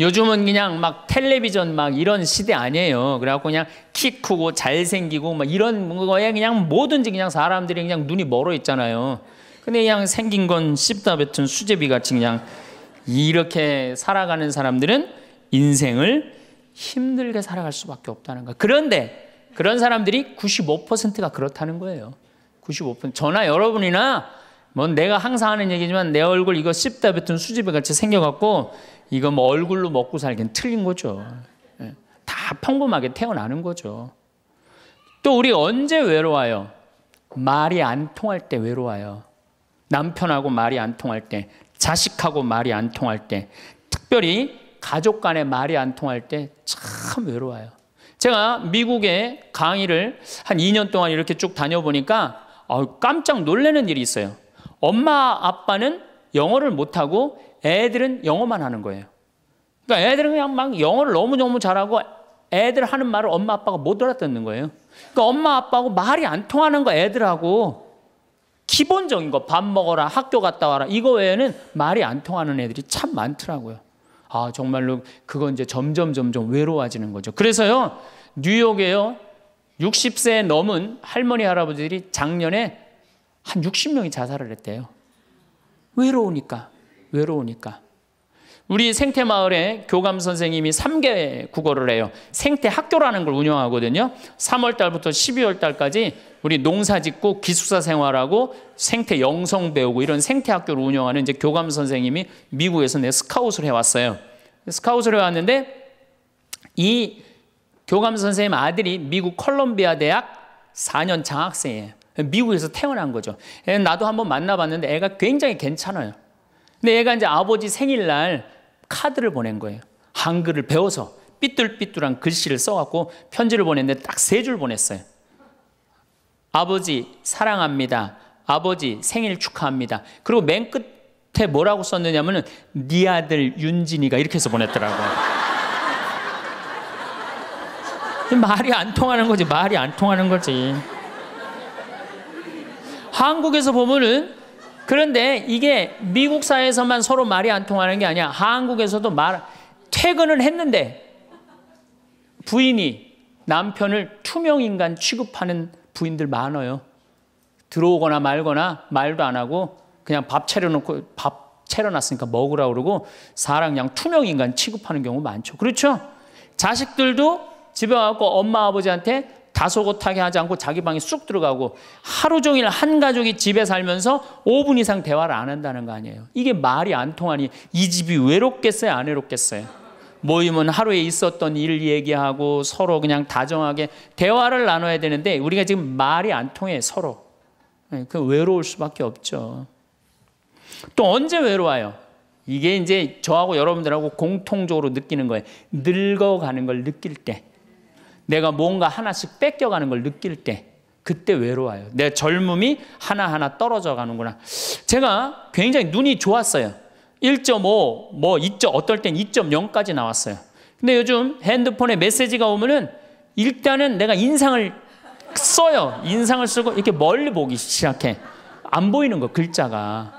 요즘은 그냥 막 텔레비전 막 이런 시대 아니에요. 그래갖고 그냥 키 크고 잘생기고 막 이런 거에 그냥 뭐든지 그냥 사람들이 그냥 눈이 멀어 있잖아요. 근데 그냥 생긴 건 씹다 뱉은 수제비 같이 그냥 이렇게 살아가는 사람들은 인생을 힘들게 살아갈 수밖에 없다는 거. 그런데 그런 사람들이 95%가 그렇다는 거예요. 95%. 저나 여러분이나 뭐 내가 항상 하는 얘기지만 내 얼굴 이거 씹다 뱉은 수제비 같이 생겨갖고 이거 뭐 얼굴로 먹고 살긴 틀린 거죠. 예. 다 평범하게 태어나는 거죠. 또 우리 언제 외로워요? 말이 안 통할 때 외로워요. 남편하고 말이 안 통할 때, 자식하고 말이 안 통할 때, 특별히 가족 간에 말이 안 통할 때 참 외로워요. 제가 미국에 강의를 한 2년 동안 이렇게 쭉 다녀보니까 깜짝 놀라는 일이 있어요. 엄마, 아빠는 영어를 못하고 애들은 영어만 하는 거예요. 그러니까 애들은 그냥 막 영어를 너무너무 잘하고 애들 하는 말을 엄마 아빠가 못 알아듣는 거예요. 그러니까 엄마 아빠하고 말이 안 통하는 거 애들하고 기본적인 거 밥 먹어라 학교 갔다 와라 이거 외에는 말이 안 통하는 애들이 참 많더라고요. 아 정말로 그건 이제 점점 점점 외로워지는 거죠. 그래서요 뉴욕에요 60세 넘은 할머니 할아버지들이 작년에 한 60명이 자살을 했대요. 외로우니까. 외로우니까. 우리 생태 마을에 교감 선생님이 3개 국어를 해요. 생태 학교라는 걸 운영하거든요. 3월 달부터 12월 달까지 우리 농사 짓고 기숙사 생활하고 생태 영성 배우고 이런 생태 학교를 운영하는 이제 교감 선생님이 미국에서 내 스카웃을 해 왔어요. 스카웃을 해 왔는데 이 교감 선생님 아들이 미국 컬럼비아 대학 4년 장학생이에요. 미국에서 태어난 거죠. 나도 한번 만나봤는데 애가 굉장히 괜찮아요. 근데 얘가 이제 아버지 생일날 카드를 보낸 거예요. 한글을 배워서 삐뚤삐뚤한 글씨를 써갖고 편지를 보냈는데 딱 세 줄 보냈어요. 아버지 사랑합니다. 아버지 생일 축하합니다. 그리고 맨 끝에 뭐라고 썼느냐면은 네 아들 윤진이가 이렇게 해서 보냈더라고요. 말이 안 통하는 거지. 말이 안 통하는 거지. 한국에서 보면은 그런데 이게 미국 사회에서만 서로 말이 안 통하는 게 아니야. 한국에서도 말, 퇴근을 했는데 부인이 남편을 투명인간 취급하는 부인들 많아요. 들어오거나 말거나 말도 안 하고 그냥 밥 차려놓고 밥 차려놨으니까 먹으라 고 그러고 사랑 그냥 투명인간 취급하는 경우 많죠. 그렇죠? 자식들도 집에 와서 엄마 아버지한테 다소곳하게 하지 않고 자기 방에 쑥 들어가고 하루 종일 한 가족이 집에 살면서 5분 이상 대화를 안 한다는 거 아니에요. 이게 말이 안 통하니 이 집이 외롭겠어요? 안 외롭겠어요? 모임은 하루에 있었던 일 얘기하고 서로 그냥 다정하게 대화를 나눠야 되는데 우리가 지금 말이 안 통해 서로. 예, 그 외로울 수밖에 없죠. 또 언제 외로워요? 이게 이제 저하고 여러분들하고 공통적으로 느끼는 거예요. 늙어가는 걸 느낄 때. 내가 뭔가 하나씩 뺏겨가는 걸 느낄 때 그때 외로워요. 내 젊음이 하나하나 떨어져 가는구나. 제가 굉장히 눈이 좋았어요. 1.5, 뭐 2. 어떨 땐 2.0까지 나왔어요. 근데 요즘 핸드폰에 메시지가 오면은 일단은 내가 인상을 써요. 인상을 쓰고 이렇게 멀리 보기 시작해. 안 보이는 거 글자가.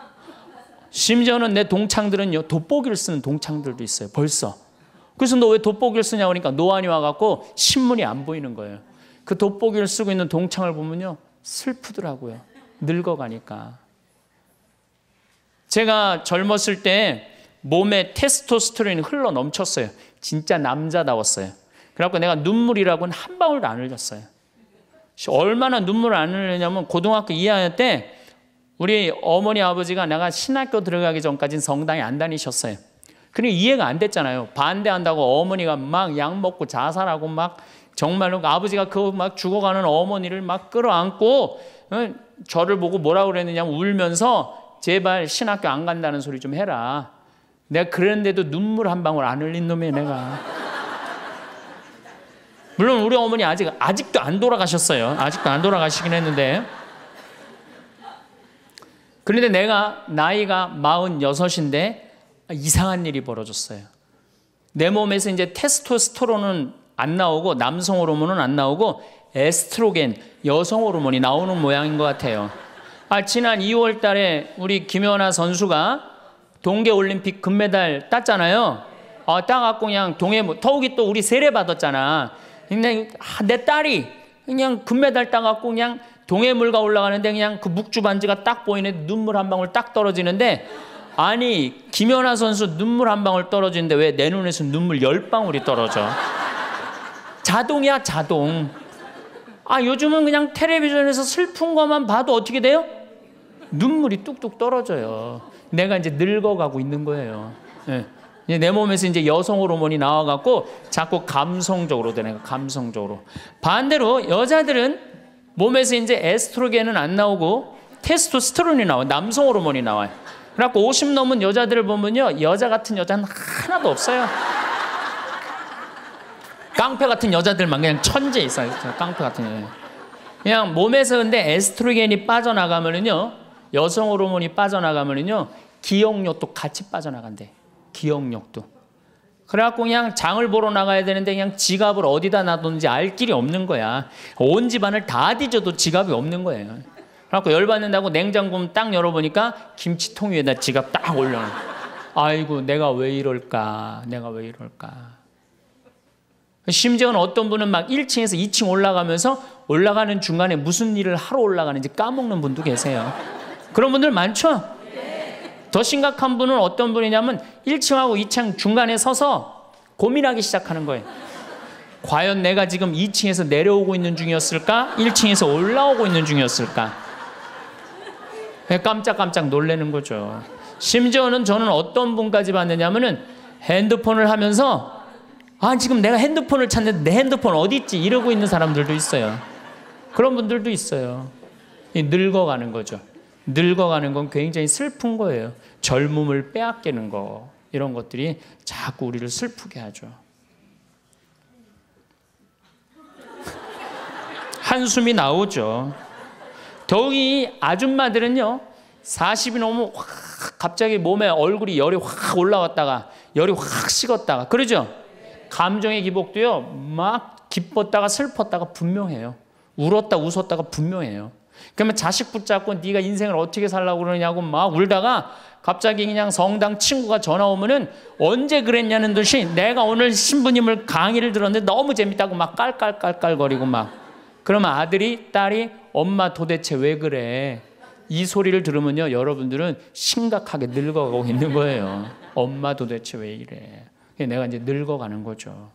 심지어는 내 동창들은요 돋보기를 쓰는 동창들도 있어요. 벌써 그래서 너 왜 돋보기를 쓰냐 고하니까 그러니까 노안이 와갖고 신문이 안 보이는 거예요. 그 돋보기를 쓰고 있는 동창을 보면요. 슬프더라고요. 늙어가니까. 제가 젊었을 때 몸에 테스토스테론이 흘러 넘쳤어요. 진짜 남자다웠어요. 그래갖고 내가 눈물이라고는 한 방울도 안 흘렸어요. 얼마나 눈물을 안 흘렸냐면 고등학교 2학년 때 우리 어머니 아버지가 내가 신학교 들어가기 전까지는 성당에 안 다니셨어요. 그냥 그러니까 이해가 안 됐잖아요. 반대한다고 어머니가 막 약 먹고 자살하고 막 정말로 아버지가 그 막 죽어가는 어머니를 막 끌어안고 어, 저를 보고 뭐라 고 그랬느냐 울면서 제발 신학교 안 간다는 소리 좀 해라. 내가 그랬는데도 눈물 한 방울 안 흘린 놈이야 내가. 물론 우리 어머니 아직 아직도 안 돌아가셨어요. 아직도 안 돌아가시긴 했는데. 그런데 내가 나이가 마흔여섯인데 이상한 일이 벌어졌어요. 내 몸에서 이제 테스토스테론은 안 나오고 남성 호르몬은 안 나오고 에스트로겐 여성 호르몬이 나오는 모양인 것 같아요. 아, 지난 2월 달에 우리 김연아 선수가 동계 올림픽 금메달 땄잖아요. 아, 따갖고 그냥 동해 뭐, 더욱이 또 우리 세례 받았잖아. 근데 아, 내 딸이 그냥 금메달 따갖고 그냥 동해물가 올라가는데 그냥 그 묵주 반지가 딱 보이네 눈물 한 방울 딱 떨어지는데 아니 김연아 선수 눈물 한 방울 떨어지는데 왜 내 눈에서 눈물 열 방울이 떨어져? 자동이야 자동. 아 요즘은 그냥 텔레비전에서 슬픈 것만 봐도 어떻게 돼요? 눈물이 뚝뚝 떨어져요. 내가 이제 늙어가고 있는 거예요. 네. 내 몸에서 이제 여성 호르몬이 나와갖고 자꾸 감성적으로 되는 감성적으로. 반대로 여자들은 몸에서 이제 에스트로겐은 안 나오고 테스토스테론이 나와 남성 호르몬이 나와요. 그래갖고 50 넘은 여자들을 보면요. 여자 같은 여자는 하나도 없어요. 깡패 같은 여자들만 그냥 천재 있어요. 깡패 같은 여자. 그냥 몸에서 근데 에스트로겐이 빠져나가면은요. 여성 호르몬이 빠져나가면은요. 기억력도 같이 빠져나간대. 기억력도. 그래갖고 그냥 장을 보러 나가야 되는데 그냥 지갑을 어디다 놔뒀는지 알 길이 없는 거야. 온 집안을 다 뒤져도 지갑이 없는 거예요. 그래갖고 열받는다고 냉장고 문 딱 열어보니까 김치통 위에다 지갑 딱 올려놓은 아이고 내가 왜 이럴까 내가 왜 이럴까 심지어는 어떤 분은 막 1층에서 2층 올라가면서 올라가는 중간에 무슨 일을 하러 올라가는지 까먹는 분도 계세요 그런 분들 많죠? 더 심각한 분은 어떤 분이냐면 1층하고 2층 중간에 서서 고민하기 시작하는 거예요 과연 내가 지금 2층에서 내려오고 있는 중이었을까? 1층에서 올라오고 있는 중이었을까? 예, 깜짝깜짝 놀래는 거죠. 심지어는 저는 어떤 분까지 봤느냐면은 핸드폰을 하면서 아 지금 내가 핸드폰을 찾는데 내 핸드폰 어디 있지 이러고 있는 사람들도 있어요. 그런 분들도 있어요. 늙어가는 거죠. 늙어가는 건 굉장히 슬픈 거예요. 젊음을 빼앗기는 거 이런 것들이 자꾸 우리를 슬프게 하죠. 한숨이 나오죠. 더욱이 아줌마들은요, 40이 넘으면 확 갑자기 몸에 얼굴이 열이 확 올라왔다가 열이 확 식었다가 그러죠? 감정의 기복도요, 막 기뻤다가 슬펐다가 분명해요. 울었다 웃었다가 분명해요. 그러면 자식 붙잡고 네가 인생을 어떻게 살라고 그러냐고 막 울다가 갑자기 그냥 성당 친구가 전화 오면은 언제 그랬냐는 듯이 내가 오늘 신부님을 강의를 들었는데 너무 재밌다고 막 깔깔깔깔거리고 막 그러면 아들이 딸이 엄마 도대체 왜 그래? 이 소리를 들으면요, 여러분들은 심각하게 늙어가고 있는 거예요. 엄마 도대체 왜 이래? 내가 이제 늙어가는 거죠.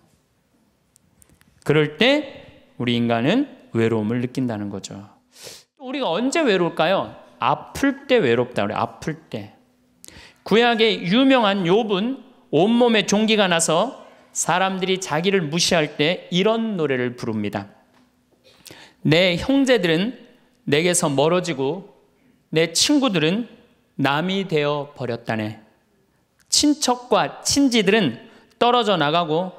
그럴 때 우리 인간은 외로움을 느낀다는 거죠. 우리가 언제 외로울까요? 아플 때 외롭다 그래. 아플 때. 구약의 유명한 욥은 온몸에 종기가 나서 사람들이 자기를 무시할 때 이런 노래를 부릅니다. 내 형제들은 내게서 멀어지고 내 친구들은 남이 되어 버렸다네. 친척과 친지들은 떨어져 나가고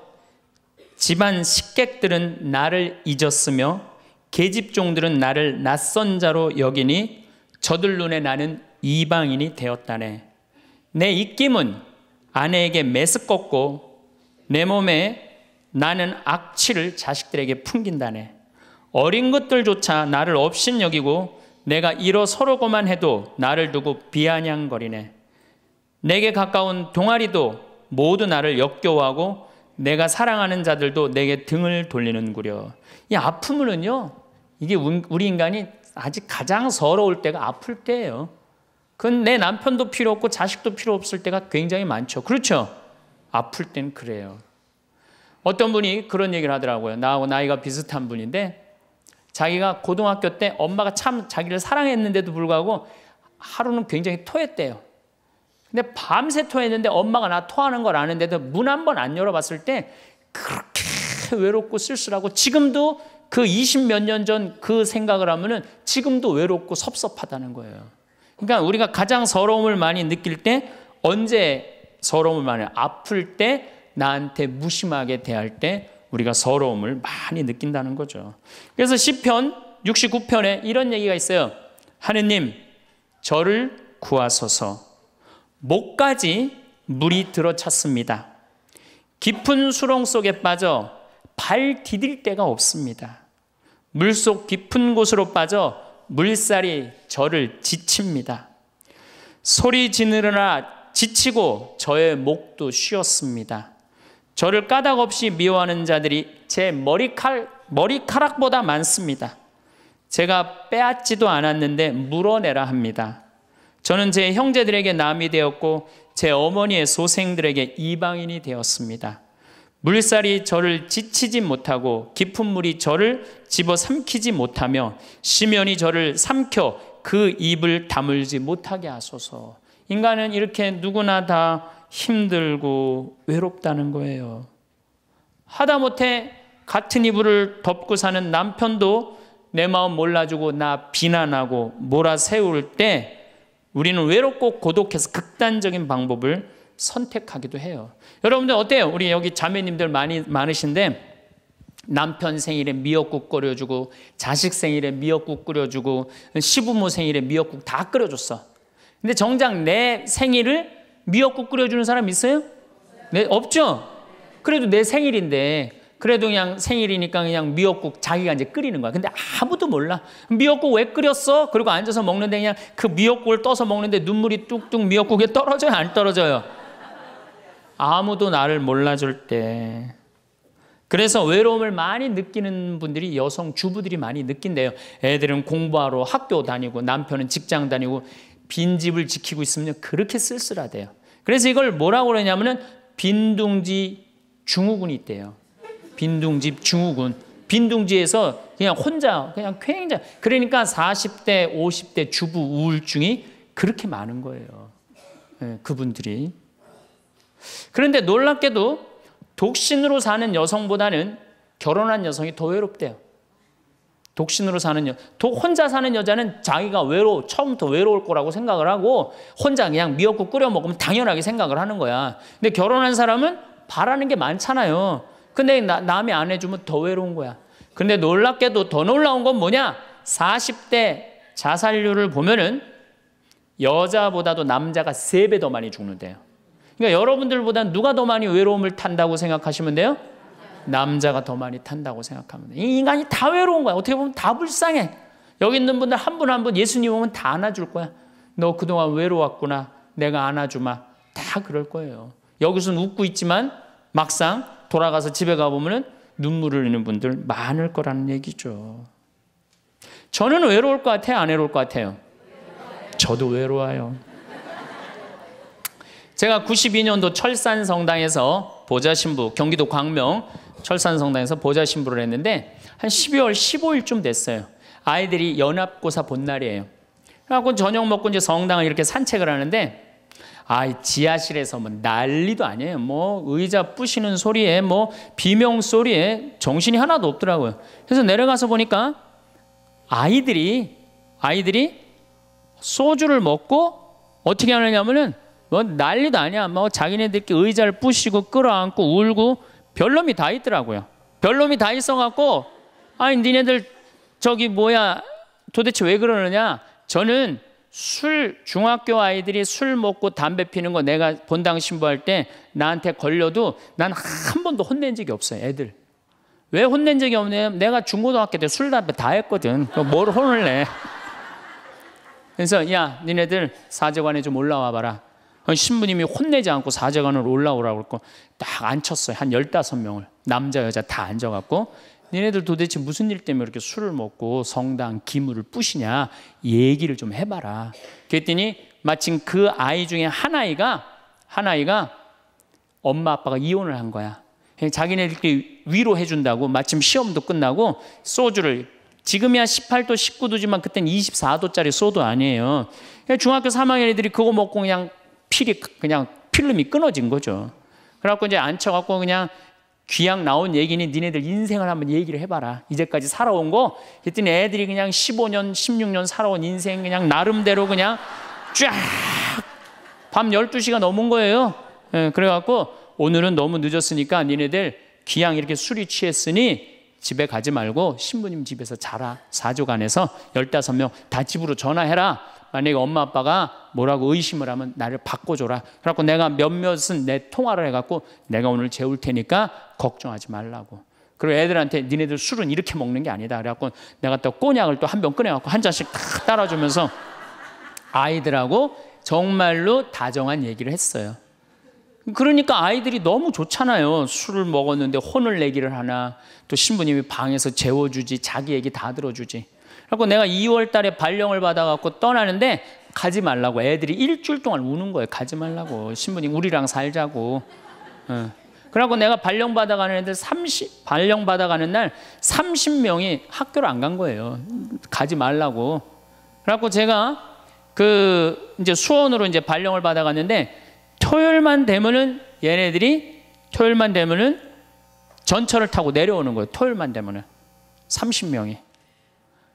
집안 식객들은 나를 잊었으며 계집종들은 나를 낯선 자로 여기니 저들 눈에 나는 이방인이 되었다네. 내 입김은 아내에게 메스껍고 내 몸에 나는 악취를 자식들에게 풍긴다네. 어린 것들조차 나를 없인 여기고 내가 일어서려고만 해도 나를 두고 비아냥거리네. 내게 가까운 동아리도 모두 나를 역겨워하고 내가 사랑하는 자들도 내게 등을 돌리는구려. 이 아픔은요, 이게 우리 인간이 아직 가장 서러울 때가 아플 때예요. 그건 내 남편도 필요 없고 자식도 필요 없을 때가 굉장히 많죠. 그렇죠? 아플 땐 그래요. 어떤 분이 그런 얘기를 하더라고요. 나하고 나이가 비슷한 분인데 자기가 고등학교 때 엄마가 참 자기를 사랑했는데도 불구하고 하루는 굉장히 토했대요. 근데 밤새 토했는데 엄마가 나 토하는 걸 아는데도 문 한 번 안 열어봤을 때 그렇게 외롭고 쓸쓸하고 지금도 그 20 몇 년 전그 그 생각을 하면은 지금도 외롭고 섭섭하다는 거예요. 그러니까 우리가 가장 서러움을 많이 느낄 때 언제 서러움을 많이 아플 때 나한테 무심하게 대할 때 우리가 서러움을 많이 느낀다는 거죠. 그래서 1 0편 69편에 이런 얘기가 있어요. 하느님, 저를 구하소서. 목까지 물이 들어찼습니다. 깊은 수렁 속에 빠져 발 디딜 데가 없습니다. 물 속 깊은 곳으로 빠져 물살이 저를 지칩니다. 소리 지느라 지치고 저의 목도 쉬었습니다. 저를 까닭 없이 미워하는 자들이 제 머리칼, 머리카락보다 많습니다. 제가 빼앗지도 않았는데 물어내라 합니다. 저는 제 형제들에게 남이 되었고 제 어머니의 소생들에게 이방인이 되었습니다. 물살이 저를 지치지 못하고 깊은 물이 저를 집어 삼키지 못하며 심연이 저를 삼켜 그 입을 다물지 못하게 하소서. 인간은 이렇게 누구나 다 힘들고 외롭다는 거예요. 하다못해 같은 이불을 덮고 사는 남편도 내 마음 몰라주고 나 비난하고 몰아세울 때 우리는 외롭고 고독해서 극단적인 방법을 선택하기도 해요. 여러분들 어때요? 우리 여기 자매님들 많이 많으신데 남편 생일에 미역국 끓여주고 자식 생일에 미역국 끓여주고 시부모 생일에 미역국 다 끓여줬어. 근데 정작 내 생일을 미역국 끓여주는 사람 있어요? 네, 없죠? 그래도 내 생일인데 그래도 그냥 생일이니까 그냥 미역국 자기가 이제 끓이는 거야. 근데 아무도 몰라. 미역국 왜 끓였어? 그리고 앉아서 먹는데 그냥 그 미역국을 떠서 먹는데 눈물이 뚝뚝 미역국에 떨어져요? 안 떨어져요? 아무도 나를 몰라줄 때. 그래서 외로움을 많이 느끼는 분들이 여성 주부들이 많이 느낀대요. 애들은 공부하러 학교 다니고 남편은 직장 다니고 빈집을 지키고 있으면 그렇게 쓸쓸하대요. 그래서 이걸 뭐라고 그러냐면은 빈둥지 중후군이 있대요. 빈둥집 중후군. 빈둥지에서 그냥 혼자 그냥 굉장히 그러니까 40대 50대 주부 우울증이 그렇게 많은 거예요. 예, 그분들이. 그런데 놀랍게도 독신으로 사는 여성보다는 결혼한 여성이 더 외롭대요. 독신으로 사는 여, 독 혼자 사는 여자는 자기가 외로 처음부터 외로울 거라고 생각을 하고 혼자 그냥 미역국 끓여 먹으면 당연하게 생각을 하는 거야. 근데 결혼한 사람은 바라는 게 많잖아요. 근데 나, 남이 안 해주면 더 외로운 거야. 근데 놀랍게도 더 놀라운 건 뭐냐? 40대 자살률을 보면은 여자보다도 남자가 3배 더 많이 죽는데요. 그러니까 여러분들보다 누가 더 많이 외로움을 탄다고 생각하시면 돼요? 남자가 더 많이 탄다고 생각합니다. 인간이 다 외로운 거야. 어떻게 보면 다 불쌍해. 여기 있는 분들 한 분 한 분 예수님 오면 다 안아줄 거야. 너 그동안 외로웠구나. 내가 안아주마. 다 그럴 거예요. 여기서는 웃고 있지만 막상 돌아가서 집에 가보면 눈물을 흘리는 분들 많을 거라는 얘기죠. 저는 외로울 것 같아요? 안 외로울 것 같아요? 저도 외로워요. 제가 92년도 철산 성당에서 보좌신부 경기도 광명 철산성당에서 보좌 신부를 했는데 한 12월 15일쯤 됐어요. 아이들이 연합고사 본날이에요. 그래갖고 저녁 먹고 이제 성당을 이렇게 산책을 하는데 아, 지하실에서 뭐 난리도 아니에요. 뭐 의자 부시는 소리에 뭐 비명 소리에 정신이 하나도 없더라고요. 그래서 내려가서 보니까 아이들이 아이들이 소주를 먹고 어떻게 하느냐면은 뭐 난리도 아니야. 뭐 자기네들끼리 의자를 부시고 끌어안고 울고 별놈이 다 있더라고요. 별놈이 다 있어갖고 아니 니네들 저기 뭐야 도대체 왜 그러느냐? 저는 술 중학교 아이들이 술 먹고 담배 피는 거 내가 본당 신부할 때 나한테 걸려도 난 한 번도 혼낸 적이 없어요. 애들. 왜 혼낸 적이 없냐면 내가 중고등학교 때 술 담배 다 했거든. 뭘 혼을 내? 그래서 야 니네들 사제관에 좀 올라와 봐라. 신부님이 혼내지 않고 사제관을 올라오라고 그랬고 딱 앉혔어요. 한 15명을. 남자 여자 다 앉아갖고 니네들 도대체 무슨 일 때문에 이렇게 술을 먹고 성당 기물을 뿌시냐 얘기를 좀 해봐라. 그랬더니 마침 그 아이 중에 한 아이가 한 아이가 엄마 아빠가 이혼을 한 거야. 자기네들끼리 위로해 준다고 마침 시험도 끝나고 소주를 지금이야 18도 19도지만 그땐 24도짜리 소도 아니에요. 중학교 3학년 애들이 그거 먹고 그냥 필이 그냥 필름이 끊어진 거죠. 그래갖고 이제 앉혀갖고 그냥 귀양 나온 얘기니 니네들 인생을 한번 얘기를 해봐라. 이제까지 살아온 거. 그랬더니 애들이 그냥 15년, 16년 살아온 인생 그냥 나름대로 그냥 쫙 밤 12시가 넘은 거예요. 예, 그래갖고 오늘은 너무 늦었으니까 니네들 귀양 이렇게 술이 취했으니 집에 가지 말고 신부님 집에서 자라. 사조간에서 15명 다 집으로 전화해라. 만약에 그러니까 엄마 아빠가 뭐라고 의심을 하면 나를 바꿔줘라. 그래갖고 내가 몇몇은 내 통화를 해갖고 내가 오늘 재울 테니까 걱정하지 말라고. 그리고 애들한테 니네들 술은 이렇게 먹는 게 아니다. 그래갖고 내가 또 꼬냑을 또 한 병 꺼내갖고 한 잔씩 다 따라주면서 아이들하고 정말로 다정한 얘기를 했어요. 그러니까 아이들이 너무 좋잖아요. 술을 먹었는데 혼을 내기를 하나, 또 신부님이 방에서 재워주지, 자기 얘기 다 들어주지. 그래고 내가 2월 달에 발령을 받아갖고 떠나는데 가지 말라고 애들이 일주일 동안 우는 거예요. 가지 말라고 신부님 우리랑 살자고. 어. 그갖고 내가 발령 받아가는 애들 30 발령 받아가는 날 30명이 학교를 안 간 거예요. 가지 말라고. 그래갖고 제가 그 이제 수원으로 이제 발령을 받아갔는데 토요일만 되면은 얘네들이 토요일만 되면은 전철을 타고 내려오는 거예요. 토요일만 되면은 30명이.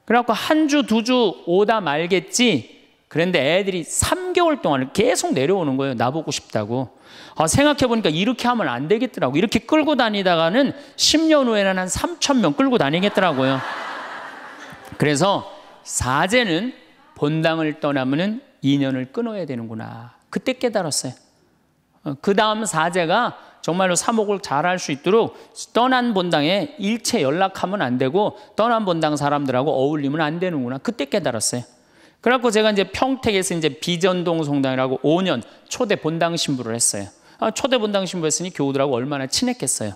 그래갖고 한 주, 두 주 오다 말겠지. 그런데 애들이 3개월 동안 계속 내려오는 거예요. 나보고 싶다고. 아, 생각해보니까 이렇게 하면 안 되겠더라고. 이렇게 끌고 다니다가는 10년 후에는 한 3,000명 끌고 다니겠더라고요. 그래서 사제는 본당을 떠나면은 인연을 끊어야 되는구나. 그때 깨달았어요. 어, 그 다음 사제가 정말로 사목을 잘할 수 있도록 떠난 본당에 일체 연락하면 안 되고 떠난 본당 사람들하고 어울리면 안 되는구나. 그때 깨달았어요. 그래갖고 제가 이제 평택에서 이제 비전동 성당이라고 5년 초대 본당 신부를 했어요. 아, 초대 본당 신부 했으니 교우들하고 얼마나 친했겠어요.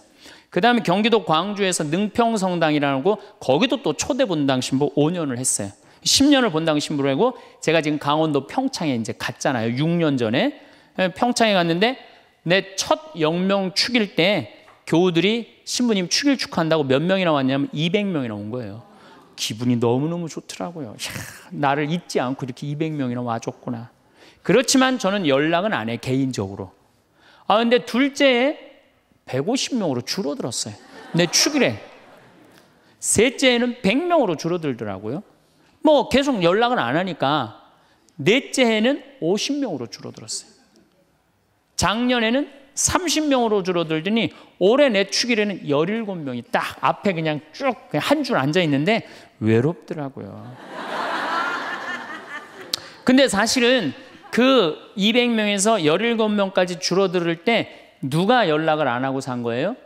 그 다음에 경기도 광주에서 능평성당이라는 곳, 거기도 또 초대 본당 신부 5년을 했어요. 10년을 본당 신부를 하고 제가 지금 강원도 평창에 이제 갔잖아요. 6년 전에 예, 평창에 갔는데 내첫 영명 축일 때 교우들이 신부님 축일 축한다고 몇 명이나 왔냐면 200명이나 온 거예요. 기분이 너무너무 좋더라고요. 야, 나를 잊지 않고 이렇게 200명이나 와줬구나. 그렇지만 저는 연락은 안 해, 개인적으로. 아, 근데 둘째에 150명으로 줄어들었어요. 내 축일에. 셋째에는 100명으로 줄어들더라고요. 뭐 계속 연락은 안 하니까 넷째에는 50명으로 줄어들었어요. 작년에는 30명으로 줄어들더니 올해 내 축일에는 17명이 딱 앞에 그냥 쭉 한 줄 앉아 있는데 외롭더라고요. 근데 사실은 그 200명에서 17명까지 줄어들 때 누가 연락을 안 하고 산 거예요?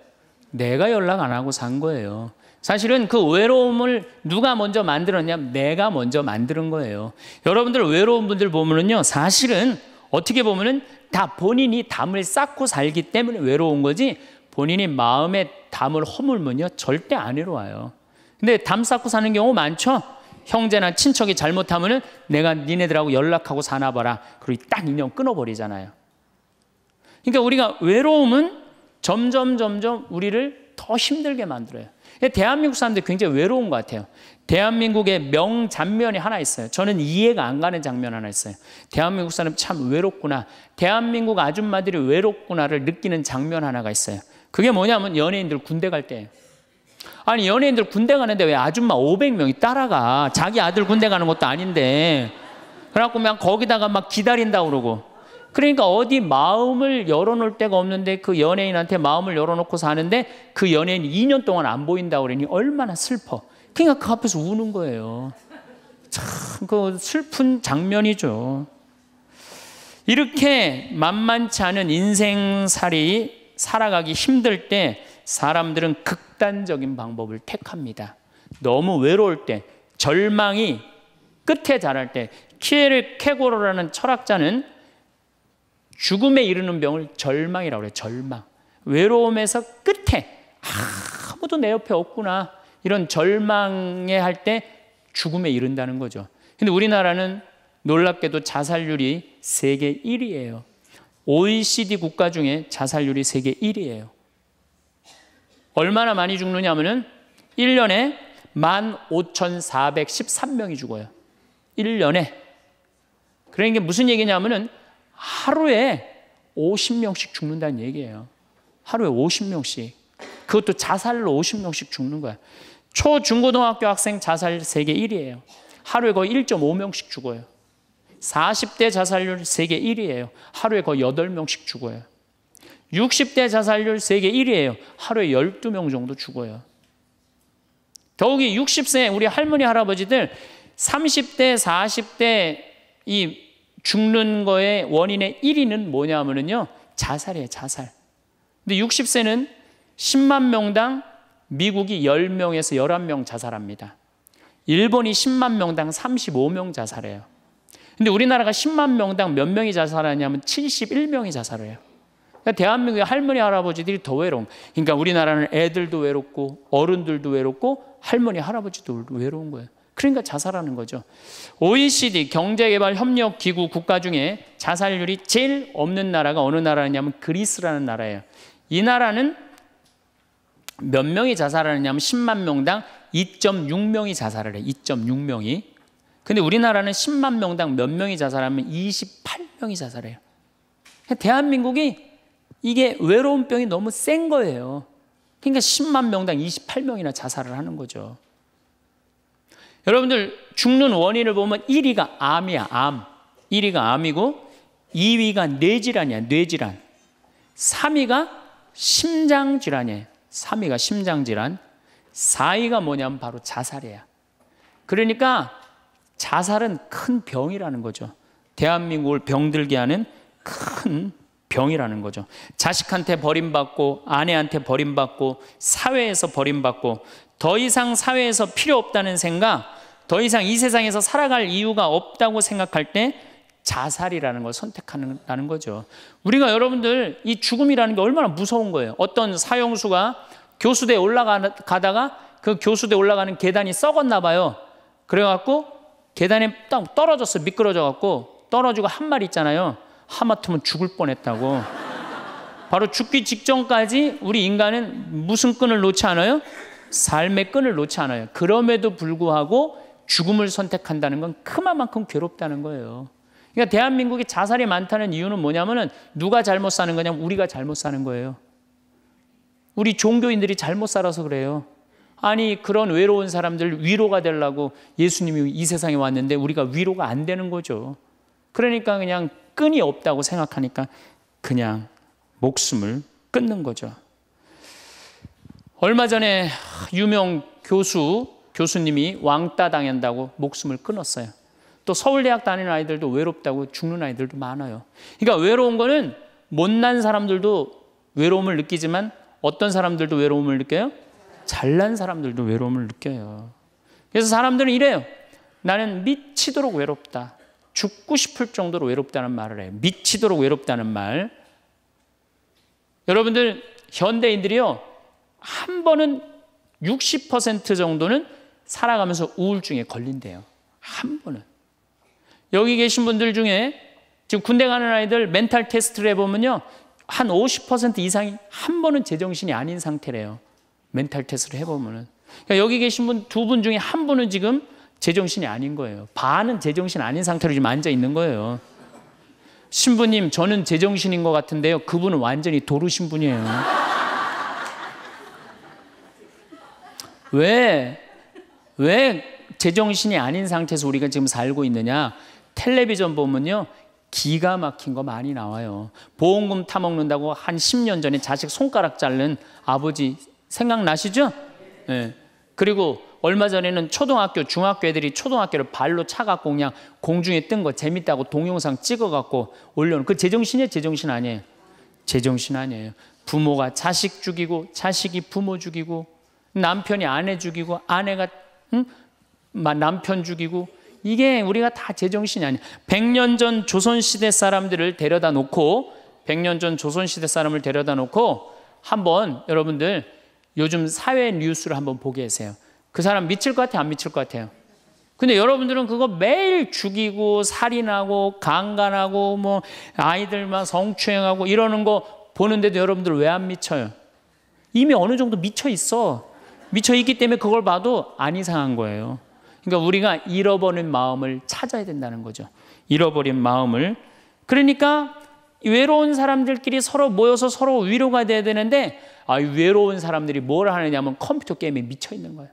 내가 연락 안 하고 산 거예요. 사실은 그 외로움을 누가 먼저 만들었냐? 내가 먼저 만드는 거예요. 여러분들 외로운 분들 보면은요, 사실은 어떻게 보면은 다 본인이 담을 쌓고 살기 때문에 외로운 거지 본인이 마음에 담을 허물면요 절대 안 외로워요. 근데 담 쌓고 사는 경우 많죠. 형제나 친척이 잘못하면은 내가 니네들하고 연락하고 사나 봐라. 그리고 딱인형 끊어버리잖아요. 그러니까 우리가 외로움은 점점 점점 우리를 더 힘들게 만들어요. 대한민국 사람들 굉장히 외로운 것 같아요. 대한민국의 명장면이 하나 있어요. 저는 이해가 안 가는 장면 하나 있어요. 대한민국 사람 참 외롭구나. 대한민국 아줌마들이 외롭구나를 느끼는 장면 하나가 있어요. 그게 뭐냐면 연예인들 군대 갈 때예요. 아니 연예인들 군대 가는데 왜 아줌마 500명이 따라가? 자기 아들 군대 가는 것도 아닌데. 그래갖고 막 거기다가 막 기다린다 그러고. 그러니까 어디 마음을 열어놓을 데가 없는데 그 연예인한테 마음을 열어놓고 사는데 그 연예인 2년 동안 안 보인다 그러니 얼마나 슬퍼. 그러니까 그 앞에서 우는 거예요. 참, 그 슬픈 장면이죠. 이렇게 만만치 않은 인생살이 살아가기 힘들 때 사람들은 극단적인 방법을 택합니다. 너무 외로울 때, 절망이 끝에 자랄 때, 키에르 케고로라는 철학자는 죽음에 이르는 병을 절망이라고 그요 절망. 외로움에서 끝에 아무도 내 옆에 없구나. 이런 절망에 할 때 죽음에 이른다는 거죠. 근데 우리나라는 놀랍게도 자살률이 세계 1위예요. OECD 국가 중에 자살률이 세계 1위예요. 얼마나 많이 죽느냐 면은 1년에 15,413명이 죽어요. 1년에. 그러니까 무슨 얘기냐면은 하루에 50명씩 죽는다는 얘기예요. 하루에 50명씩. 그것도 자살로 50명씩 죽는 거야. 초, 중, 고등학교 학생 자살 세계 1위예요. 하루에 거의 1.5명씩 죽어요. 40대 자살률 세계 1위예요. 하루에 거의 8명씩 죽어요. 60대 자살률 세계 1위예요. 하루에 12명 정도 죽어요. 더욱이 60세 우리 할머니 할아버지들 30대 40대 이 죽는 거의 원인의 1위는 뭐냐면은요. 자살이에요, 자살. 근데 60세는 10만 명당 미국이 10명에서 11명 자살합니다. 일본이 10만 명당 35명 자살해요. 근데 우리나라가 10만 명당 몇 명이 자살하냐면 71명이 자살 해요. 그러니까 대한민국의 할머니 할아버지들이 더 외로움. 그러니까 우리나라는 애들도 외롭고 어른들도 외롭고 할머니 할아버지도 외로운 거예요. 그러니까 자살하는 거죠. OECD 경제개발협력기구 국가 중에 자살률이 제일 없는 나라가 어느 나라냐면 그리스라는 나라예요. 이 나라는 몇 명이 자살하느냐면 10만 명당 2.6명이 자살을 해. 2.6명이. 근데 우리나라는 10만 명당 몇 명이 자살하면 28명이 자살해요. 대한민국이 이게 외로운 병이 너무 센 거예요. 그러니까 10만 명당 28명이나 자살을 하는 거죠. 여러분들 죽는 원인을 보면 1위가 암이야, 암. 1위가 암이고 2위가 뇌질환이야, 뇌질환. 3위가 심장질환이에요. 3위가 심장질환, 4위가 뭐냐면 바로 자살이야. 그러니까 자살은 큰 병이라는 거죠. 대한민국을 병들게 하는 큰 병이라는 거죠. 자식한테 버림받고 아내한테 버림받고 사회에서 버림받고 더 이상 사회에서 필요 없다는 생각, 더 이상 이 세상에서 살아갈 이유가 없다고 생각할 때 자살이라는 걸 선택하는 거죠. 우리가 여러분들 이 죽음이라는 게 얼마나 무서운 거예요. 어떤 사형수가 교수대에 올라가다가 그교수대 올라가는 계단이 썩었나 봐요. 그래갖고 계단에 딱 떨어졌어. 미끄러져갖고 떨어지고 한말 있잖아요. 하마터면 죽을 뻔했다고. 바로 죽기 직전까지 우리 인간은 무슨 끈을 놓지 않아요? 삶의 끈을 놓지 않아요. 그럼에도 불구하고 죽음을 선택한다는 건 그만큼 괴롭다는 거예요. 그러니까 대한민국이 자살이 많다는 이유는 뭐냐면은 누가 잘못 사는 거냐면 우리가 잘못 사는 거예요. 우리 종교인들이 잘못 살아서 그래요. 아니 그런 외로운 사람들 위로가 되려고 예수님이 이 세상에 왔는데 우리가 위로가 안 되는 거죠. 그러니까 그냥 끈이 없다고 생각하니까 그냥 목숨을 끊는 거죠. 얼마 전에 유명 교수 교수님이 왕따 당한다고 목숨을 끊었어요. 또 서울대학 다니는 아이들도 외롭다고 죽는 아이들도 많아요. 그러니까 외로운 거는 못난 사람들도 외로움을 느끼지만 어떤 사람들도 외로움을 느껴요? 잘난 사람들도 외로움을 느껴요. 그래서 사람들은 이래요. 나는 미치도록 외롭다. 죽고 싶을 정도로 외롭다는 말을 해요. 미치도록 외롭다는 말. 여러분들, 현대인들이요. 한 번은 60% 정도는 살아가면서 우울증에 걸린대요. 한 번은. 여기 계신 분들 중에 지금 군대 가는 아이들 멘탈 테스트를 해보면요. 한 50% 이상이 한 번은 제정신이 아닌 상태래요. 멘탈 테스트를 해보면은. 그러니까 여기 계신 분 두 분 중에 한 분은 지금 제정신이 아닌 거예요. 반은 제정신 아닌 상태로 지금 앉아 있는 거예요. 신부님, 저는 제정신인 것 같은데요. 그분은 완전히 도루신 분이에요. 왜, 왜 제정신이 아닌 상태에서 우리가 지금 살고 있느냐? 텔레비전 보면요. 기가 막힌 거 많이 나와요. 보험금 타먹는다고 한 10년 전에 자식 손가락 자른 아버지 생각나시죠? 네. 그리고 얼마 전에는 초등학교, 중학교 애들이 초등학교를 발로 차갖고 그냥 공중에 뜬 거 재밌다고 동영상 찍어갖고 올려놓은 그 제정신이에요? 제정신 아니에요? 제정신 아니에요. 부모가 자식 죽이고 자식이 부모 죽이고 남편이 아내 죽이고 아내가 응? 남편 죽이고 이게 우리가 다 제정신이 아니야. 100년 전 조선시대 사람들을 데려다 놓고 100년 전 조선시대 사람을 데려다 놓고 한번 여러분들 요즘 사회 뉴스를 한번 보게 하세요. 그 사람 미칠 것 같아요? 안 미칠 것 같아요? 근데 여러분들은 그거 매일 죽이고 살인하고 강간하고 뭐 아이들만 성추행하고 이러는 거 보는데도 여러분들 왜 안 미쳐요? 이미 어느 정도 미쳐 있어. 미쳐 있기 때문에 그걸 봐도 안 이상한 거예요. 그러니까 우리가 잃어버린 마음을 찾아야 된다는 거죠. 잃어버린 마음을. 그러니까 외로운 사람들끼리 서로 모여서 서로 위로가 돼야 되는데 아, 외로운 사람들이 뭘 하느냐면 컴퓨터 게임에 미쳐 있는 거예요.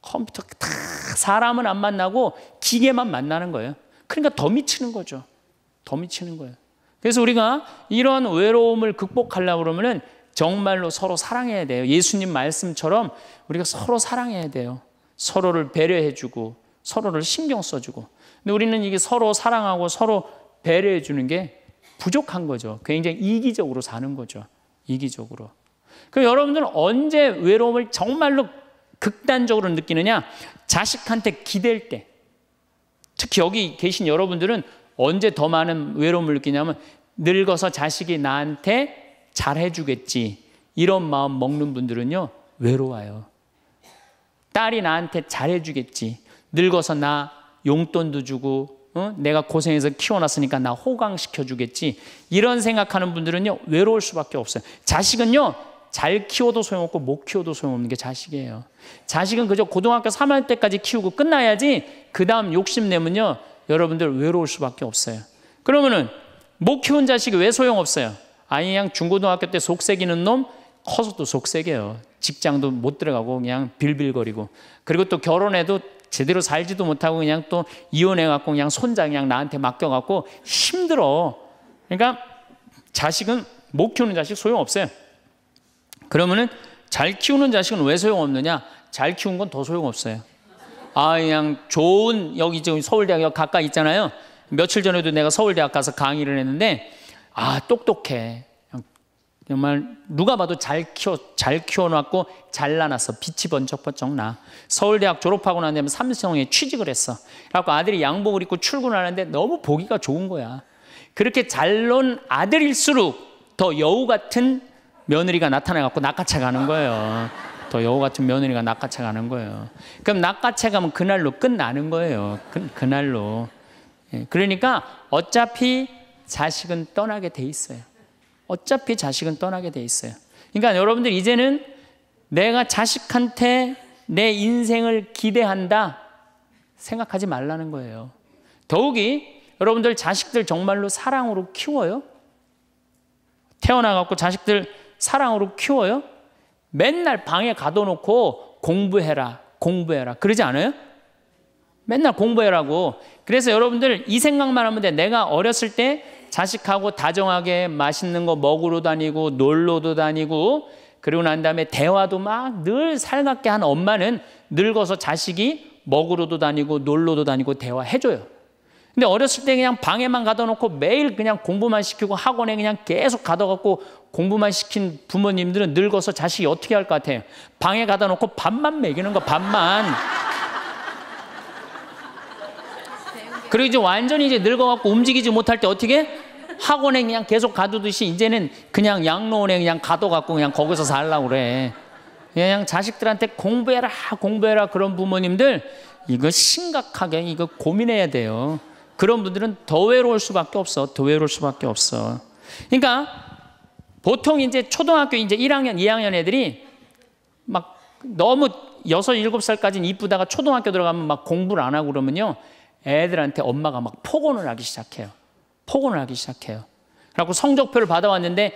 컴퓨터 다 사람은 안 만나고 기계만 만나는 거예요. 그러니까 더 미치는 거죠. 더 미치는 거예요. 그래서 우리가 이런 외로움을 극복하려고 그러면은 정말로 서로 사랑해야 돼요. 예수님 말씀처럼 우리가 서로 사랑해야 돼요. 서로를 배려해주고 서로를 신경 써주고. 근데 우리는 이게 서로 사랑하고 서로 배려해주는 게 부족한 거죠. 굉장히 이기적으로 사는 거죠. 이기적으로. 그 여러분들은 언제 외로움을 정말로 극단적으로 느끼느냐? 자식한테 기댈 때. 특히 여기 계신 여러분들은 언제 더 많은 외로움을 느끼냐면 늙어서 자식이 나한테 잘해주겠지. 이런 마음 먹는 분들은요, 외로워요. 딸이 나한테 잘해주겠지. 늙어서 나 용돈도 주고 어? 내가 고생해서 키워놨으니까 나 호강시켜주겠지. 이런 생각하는 분들은요, 외로울 수밖에 없어요. 자식은요, 잘 키워도 소용없고 못 키워도 소용없는 게 자식이에요. 자식은 그저 고등학교 3학년 때까지 키우고 끝나야지 그 다음 욕심내면요, 여러분들 외로울 수밖에 없어요. 그러면은 못 키운 자식이 왜 소용없어요? 아니, 그냥 중고등학교 때 속새기는 놈 커서도 속새겨요. 직장도 못 들어가고 그냥 빌빌거리고 그리고 또 결혼해도 제대로 살지도 못하고 그냥 또 이혼해갖고 그냥 손자 그냥 나한테 맡겨갖고 힘들어. 그러니까 자식은 못 키우는 자식 소용없어요. 그러면은 잘 키우는 자식은 왜 소용없느냐? 잘 키운 건 더 소용없어요. 아, 그냥 좋은 여기 지금 서울대학 가까이 있잖아요. 며칠 전에도 내가 서울대학 가서 강의를 했는데 아, 똑똑해. 정말 누가 봐도 잘 키워 잘 키워놨고 잘나놨어 빛이 번쩍번쩍 나 서울대학 졸업하고 난 다음에 삼성에 취직을 했어 그래갖고 아들이 양복을 입고 출근하는데 너무 보기가 좋은 거야 그렇게 잘 논 아들일수록 더 여우 같은 며느리가 나타나갖고 낚아채 가는 거예요 더 여우 같은 며느리가 낚아채 가는 거예요 그럼 낚아채 가면 그날로 끝나는 거예요 그, 그날로 예, 그러니까 어차피 자식은 떠나게 돼 있어요 어차피 자식은 떠나게 돼 있어요. 그러니까 여러분들 이제는 내가 자식한테 내 인생을 기대한다 생각하지 말라는 거예요. 더욱이 여러분들 자식들 정말로 사랑으로 키워요? 태어나 갖고 자식들 사랑으로 키워요? 맨날 방에 가둬놓고 공부해라, 공부해라. 그러지 않아요? 맨날 공부해라고. 그래서 여러분들 이 생각만 하면 돼. 내가 어렸을 때 자식하고 다정하게 맛있는 거 먹으러 다니고 놀러도 다니고 그리고 난 다음에 대화도 막 늘 살갑게 한 엄마는 늙어서 자식이 먹으러도 다니고 놀러도 다니고 대화해줘요. 근데 어렸을 때 그냥 방에만 가둬놓고 매일 그냥 공부만 시키고 학원에 그냥 계속 가둬갖고 공부만 시킨 부모님들은 늙어서 자식이 어떻게 할 것 같아요? 방에 가둬놓고 밥만 먹이는 거, 밥만. 그리고 이제 완전히 이제 늙어갖고 움직이지 못할 때 어떻게? 학원에 그냥 계속 가두듯이 이제는 그냥 양로원에 그냥 가둬갖고 그냥 거기서 살라고 그래. 그냥 자식들한테 공부해라, 공부해라 그런 부모님들 이거 심각하게 이거 고민해야 돼요. 그런 분들은 더 외로울 수밖에 없어. 더 외로울 수밖에 없어. 그러니까 보통 이제 초등학교 이제 1학년, 2학년 애들이 막 너무 6, 7살까지는 이쁘다가 초등학교 들어가면 막 공부를 안 하고 그러면요. 애들한테 엄마가 막 폭언을 하기 시작해요. 폭언을 하기 시작해요. 그래고 성적표를 받아왔는데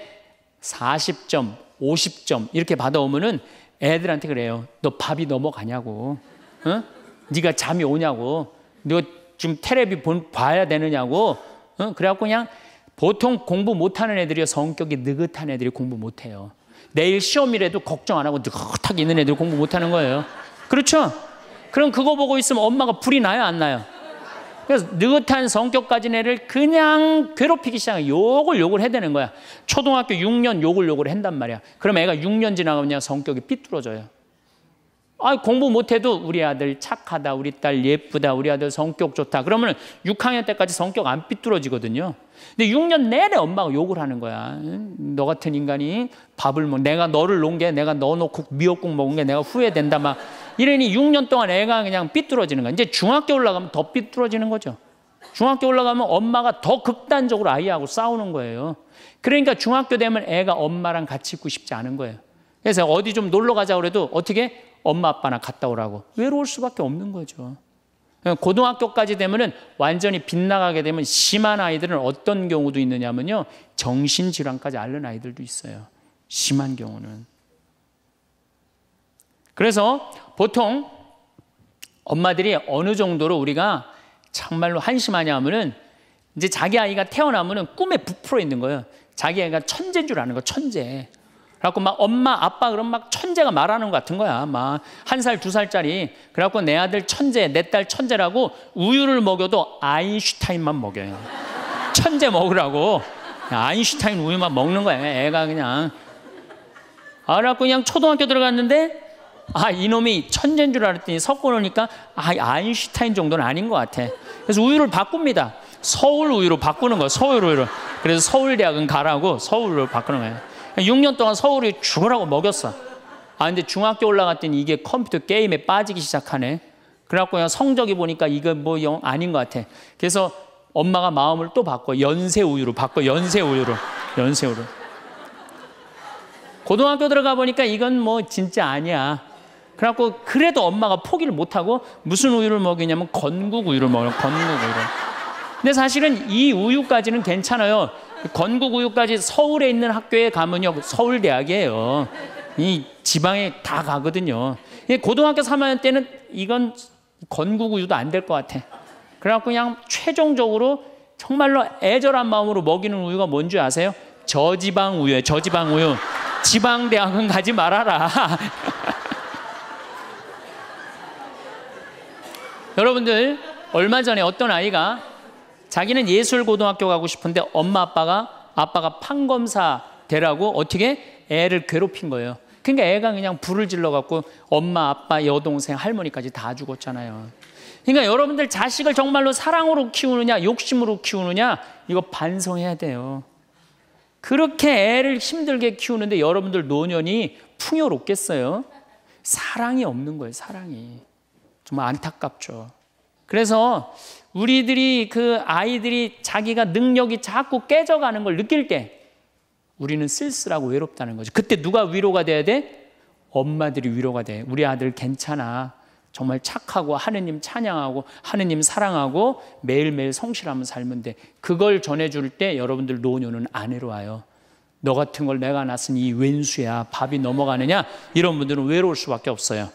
40점, 50점 이렇게 받아오면은 애들한테 그래요. 너 밥이 넘어가냐고. 응? 네가 잠이 오냐고. 너 지금 테레비 본, 봐야 되느냐고. 응? 그래갖고 그냥 보통 공부 못하는 애들이요. 성격이 느긋한 애들이 공부 못해요. 내일 시험이라도 걱정 안 하고 느긋하게 있는 애들 공부 못하는 거예요. 그렇죠? 그럼 그거 보고 있으면 엄마가 불이 나요, 안 나요? 그래서 느긋한 성격 까지내를 그냥 괴롭히기 시작해. 욕을 욕을 해대는 거야. 초등학교 6년 욕을 욕을 한단 말이야. 그럼 애가 6년 지나가면 성격이 삐뚤어져요. 아, 공부 못해도 우리 아들 착하다, 우리 딸 예쁘다, 우리 아들 성격 좋다. 그러면 6학년 때까지 성격 안 삐뚤어지거든요. 근데 6년 내내 엄마가 욕을 하는 거야. 너 같은 인간이 밥을 먹, 뭐 내가 너를 놓은 게 내가 넣놓고 미역국 먹은 게 내가 후회된다 막. 이러니 6년 동안 애가 그냥 삐뚤어지는 거야. 이제 중학교 올라가면 더 삐뚤어지는 거죠. 중학교 올라가면 엄마가 더 극단적으로 아이하고 싸우는 거예요. 그러니까 중학교 되면 애가 엄마랑 같이 있고 싶지 않은 거예요. 그래서 어디 좀 놀러 가자 그래도 어떻게 엄마 아빠나 갔다 오라고 외로울 수밖에 없는 거죠. 고등학교까지 되면은 완전히 빗나가게 되면 심한 아이들은 어떤 경우도 있느냐면요. 정신질환까지 앓는 아이들도 있어요. 심한 경우는. 그래서 보통 엄마들이 어느 정도로 우리가 정말로 한심하냐 하면은 이제 자기 아이가 태어나면은 꿈에 부풀어 있는 거예요. 자기 아이가 천재인 줄 아는 거, 천재. 그래갖고 막 엄마, 아빠 그럼 막 천재가 말하는 것 같은 거야. 막 한 살, 두 살짜리. 그래갖고 내 아들 천재, 내 딸 천재라고 우유를 먹여도 아인슈타인만 먹여요. 천재 먹으라고. 아인슈타인 우유만 먹는 거야. 애가 그냥. 아, 그래갖고 그냥 초등학교 들어갔는데 아 이놈이 천재인 줄 알았더니 섞어놓으니까 아 아인슈타인 정도는 아닌 것 같아. 그래서 우유를 바꿉니다. 서울 우유로 바꾸는 거야. 서울 우유로. 그래서 서울대학은 가라고 서울로 바꾸는 거야. 6년 동안 서울이 죽으라고 먹였어. 아 근데 중학교 올라갔더니 이게 컴퓨터 게임에 빠지기 시작하네. 그래갖고 성적이 보니까 이거 뭐영 아닌 것 같아. 그래서 엄마가 마음을 또 바꿔 연세 우유로 바꿔 연세 우유로 연세 우유로. 고등학교 들어가 보니까 이건 뭐 진짜 아니야. 그래갖고 그래도 엄마가 포기를 못하고 무슨 우유를 먹이냐면 건국 우유를 먹어요. 건국 우유. 근데 사실은 이 우유까지는 괜찮아요. 건국 우유까지 서울에 있는 학교에 가면요 서울대학이에요. 이 지방에 다 가거든요. 고등학교 3학년 때는 이건 건국 우유도 안 될 것 같아. 그래갖고 그냥 최종적으로 정말로 애절한 마음으로 먹이는 우유가 뭔지 아세요? 저지방 우유예요. 저지방 우유. 지방 대학은 가지 말아라. 여러분들 얼마 전에 어떤 아이가 자기는 예술 고등학교 가고 싶은데 엄마 아빠가 아빠가 판검사 되라고 어떻게 애를 괴롭힌 거예요. 그러니까 애가 그냥 불을 질러 갖고 엄마 아빠 여동생 할머니까지 다 죽었잖아요. 그러니까 여러분들 자식을 정말로 사랑으로 키우느냐 욕심으로 키우느냐 이거 반성해야 돼요. 그렇게 애를 힘들게 키우는데 여러분들 노년이 풍요롭겠어요? 사랑이 없는 거예요, 사랑이. 정말 안타깝죠. 그래서 우리들이 그 아이들이 자기가 능력이 자꾸 깨져가는 걸 느낄 때 우리는 쓸쓸하고 외롭다는 거죠. 그때 누가 위로가 돼야 돼? 엄마들이 위로가 돼. 우리 아들 괜찮아. 정말 착하고 하느님 찬양하고 하느님 사랑하고 매일매일 성실하면 살면 돼. 그걸 전해줄 때 여러분들 노녀는 아내로 와요. 너 같은 걸 내가 낳았으니 이 왼수야 밥이 넘어가느냐 이런 분들은 외로울 수밖에 없어요.